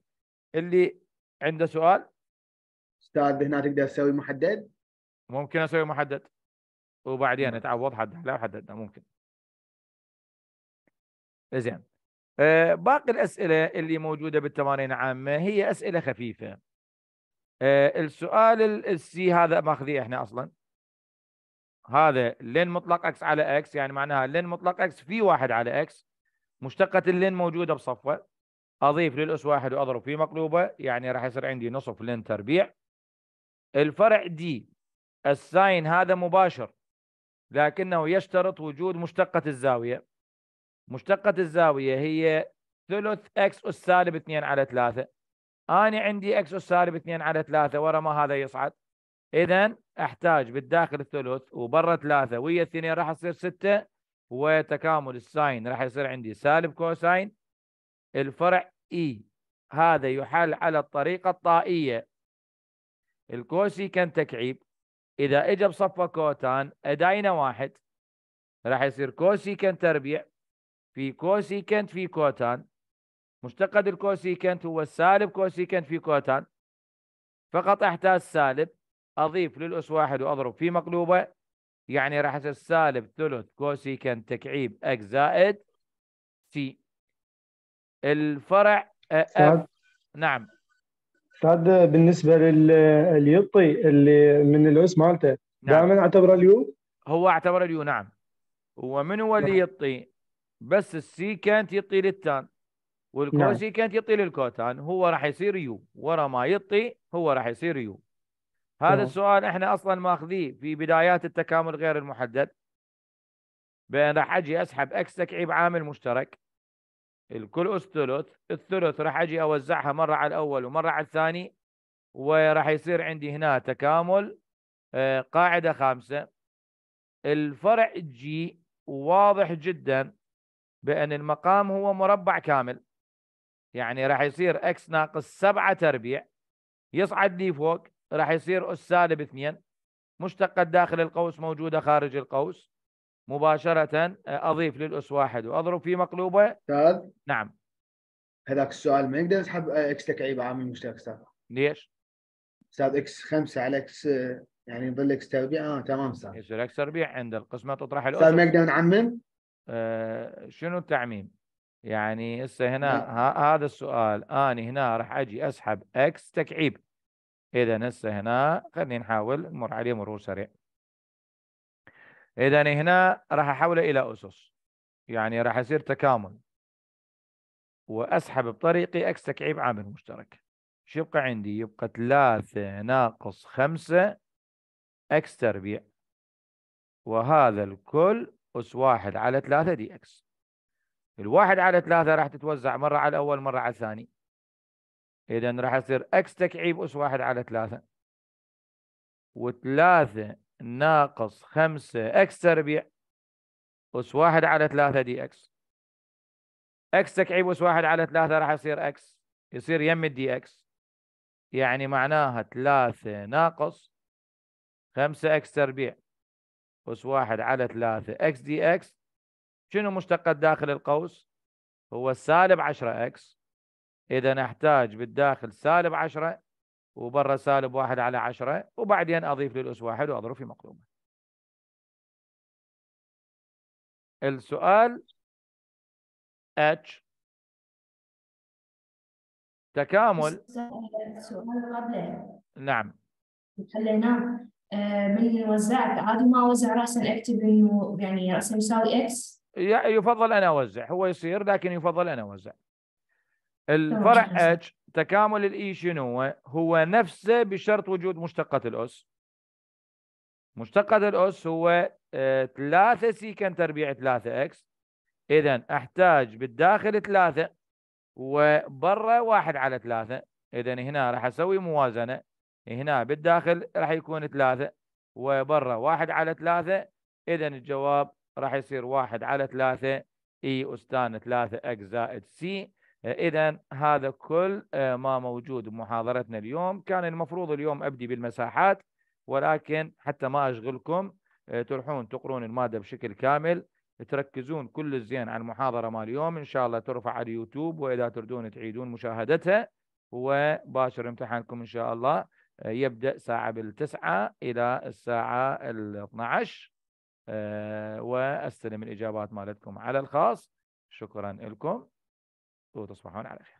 [SPEAKER 1] اللي عنده سؤال استاذ هنا تقدر
[SPEAKER 4] تسوي محدد
[SPEAKER 1] ممكن اسوي محدد وبعدين إمم. اتعوض حد اعلى وحد ادنى ممكن زين آه، باقي الاسئله اللي موجوده بالتمارين العامه هي اسئله خفيفه آه، السؤال السي هذا ماخذيه احنا اصلا هذا لين مطلق اكس على اكس يعني معناها لين مطلق اكس في واحد على اكس مشتقة اللين موجودة بصفة أضيف للأس واحد وأضرب في مقلوبة يعني راح يصير عندي نصف لين تربيع الفرع دي الساين هذا مباشر لكنه يشترط وجود مشتقة الزاوية مشتقة الزاوية هي ثلث x أس سالب 2 على 3 أنا عندي x أس سالب 2 على 3 ورا ما هذا يصعد إذا أحتاج بالداخل الثلث وبرة 3 ويا 2 راح يصير 6 وتكامل الساين راح يصير عندي سالب كوساين الفرع E هذا يحل على الطريقة الطائية الكوسي كان تكعيب اذا اجى بصفه كوتان ادينا واحد راح يصير كوسيكنت تربيع في كوسيكنت في كوتان مشتقد الكوسيكنت هو السالب كوسيكنت في كوتان فقط احتاج سالب اضيف للاس واحد واضرب في مقلوبه يعني راح يصير سالب ثلث كوسيكنت تكعيب اكس زائد سي الفرع اف نعم
[SPEAKER 3] استاذ بالنسبه لليطي اللي من الاس مالته نعم. دائما اعتبره اليو
[SPEAKER 1] هو اعتبره اليو نعم هو من هو اللي نعم. يطي بس كانت يطي للتان نعم. كانت يطي للكوتان هو راح يصير يو ورا ما يطي هو راح يصير يو هذا نعم. السؤال احنا اصلا ماخذيه في بدايات التكامل غير المحدد بان راح اجي اسحب اكس تكعيب عامل مشترك اس ثلث الثلث راح اجي اوزعها مره على الاول ومره على الثاني وراح يصير عندي هنا تكامل آه، قاعده خامسه الفرع جي واضح جدا بان المقام هو مربع كامل يعني راح يصير اكس ناقص 7 تربيع يصعد لي فوق راح يصير اس سالب 2 مشتقة داخل القوس موجودة خارج القوس مباشرة آه، أضيف للأس واحد وأضرب في مقلوبة أستاذ طيب. نعم
[SPEAKER 4] هذاك السؤال ما يقدر يسحب إكس آه، تكعيب عامل مشترك أستاذ ليش؟ أستاذ إكس 5 على إكس آه، يعني يظل إكس تربيع آه تمام أستاذ
[SPEAKER 1] يصير إكس تربيع عند القسمة تطرح الأس أستاذ ما يقدر نعمم؟ آه شنو التعميم؟ يعني هسه هنا نعم. هذا السؤال أنا هنا راح أجي أسحب إكس تكعيب إذا هسه هنا خليني نحاول نمر عليه مرور سريع اذا هنا راح احوله الى اسس يعني راح يصير تكامل واسحب بطريقي اكس تكعيب عامل مشترك شو يبقى عندي يبقى 3 ناقص 5 اكس تربيع وهذا الكل اس 1 على 3 دي اكس الواحد على 3 راح تتوزع مرة على الأول مرة على الثاني إذا راح يصير اكس تكعيب اس 1 على 3 و3 ناقص 5 اكس تربيع اس واحد على 3 دي اكس اكس تكعيب اس واحد على 3 راح يصير اكس يصير يم الدي اكس يعني معناها 3 ناقص 5 اكس تربيع اس واحد على 3 اكس دي اكس شنو مشتقات داخل القوس؟ هو سالب 10 اكس اذا نحتاج بالداخل سالب 10 وبرا سالب واحد على عشرة وبعدين أضيف للأس واحد وأضرب في مقلوبة
[SPEAKER 6] السؤال H
[SPEAKER 1] تكامل
[SPEAKER 8] السؤال قبله نعم خلينا آه، من وزع عادي ما وزع راسا اكتب انه يعني راسا يساوي اكس
[SPEAKER 1] يفضل انا اوزع هو يصير لكن يفضل انا اوزع الفرع اتش تكامل الاي شنو هو نفسه بشرط وجود مشتقة الاس مشتقة الاس هو آه، ثلاثة سيكن تربيع ثلاثة اكس اذا احتاج بالداخل ثلاثة وبره واحد على ثلاثة اذا هنا راح اسوي موازنة هنا بالداخل راح يكون ثلاثة وبره واحد على ثلاثة اذا الجواب راح يصير واحد على ثلاثة اي استان ثلاثة اكس زائد سي إذا هذا كل آه، ما موجود بمحاضرتنا اليوم كان المفروض اليوم أبدي بالمساحات ولكن حتى ما أشغلكم آه، تروحون تقرون المادة بشكل كامل تركزون كل الزين على المحاضرة مال اليوم إن شاء الله ترفع على اليوتيوب وإذا تردون تعيدون مشاهدتها وباشر امتحانكم إن شاء الله آه، يبدأ ساعة بالتسعة إلى الساعة ال 12 وأستلم الإجابات مالتكم على الخاص شكرا لكم وتصبحون على خير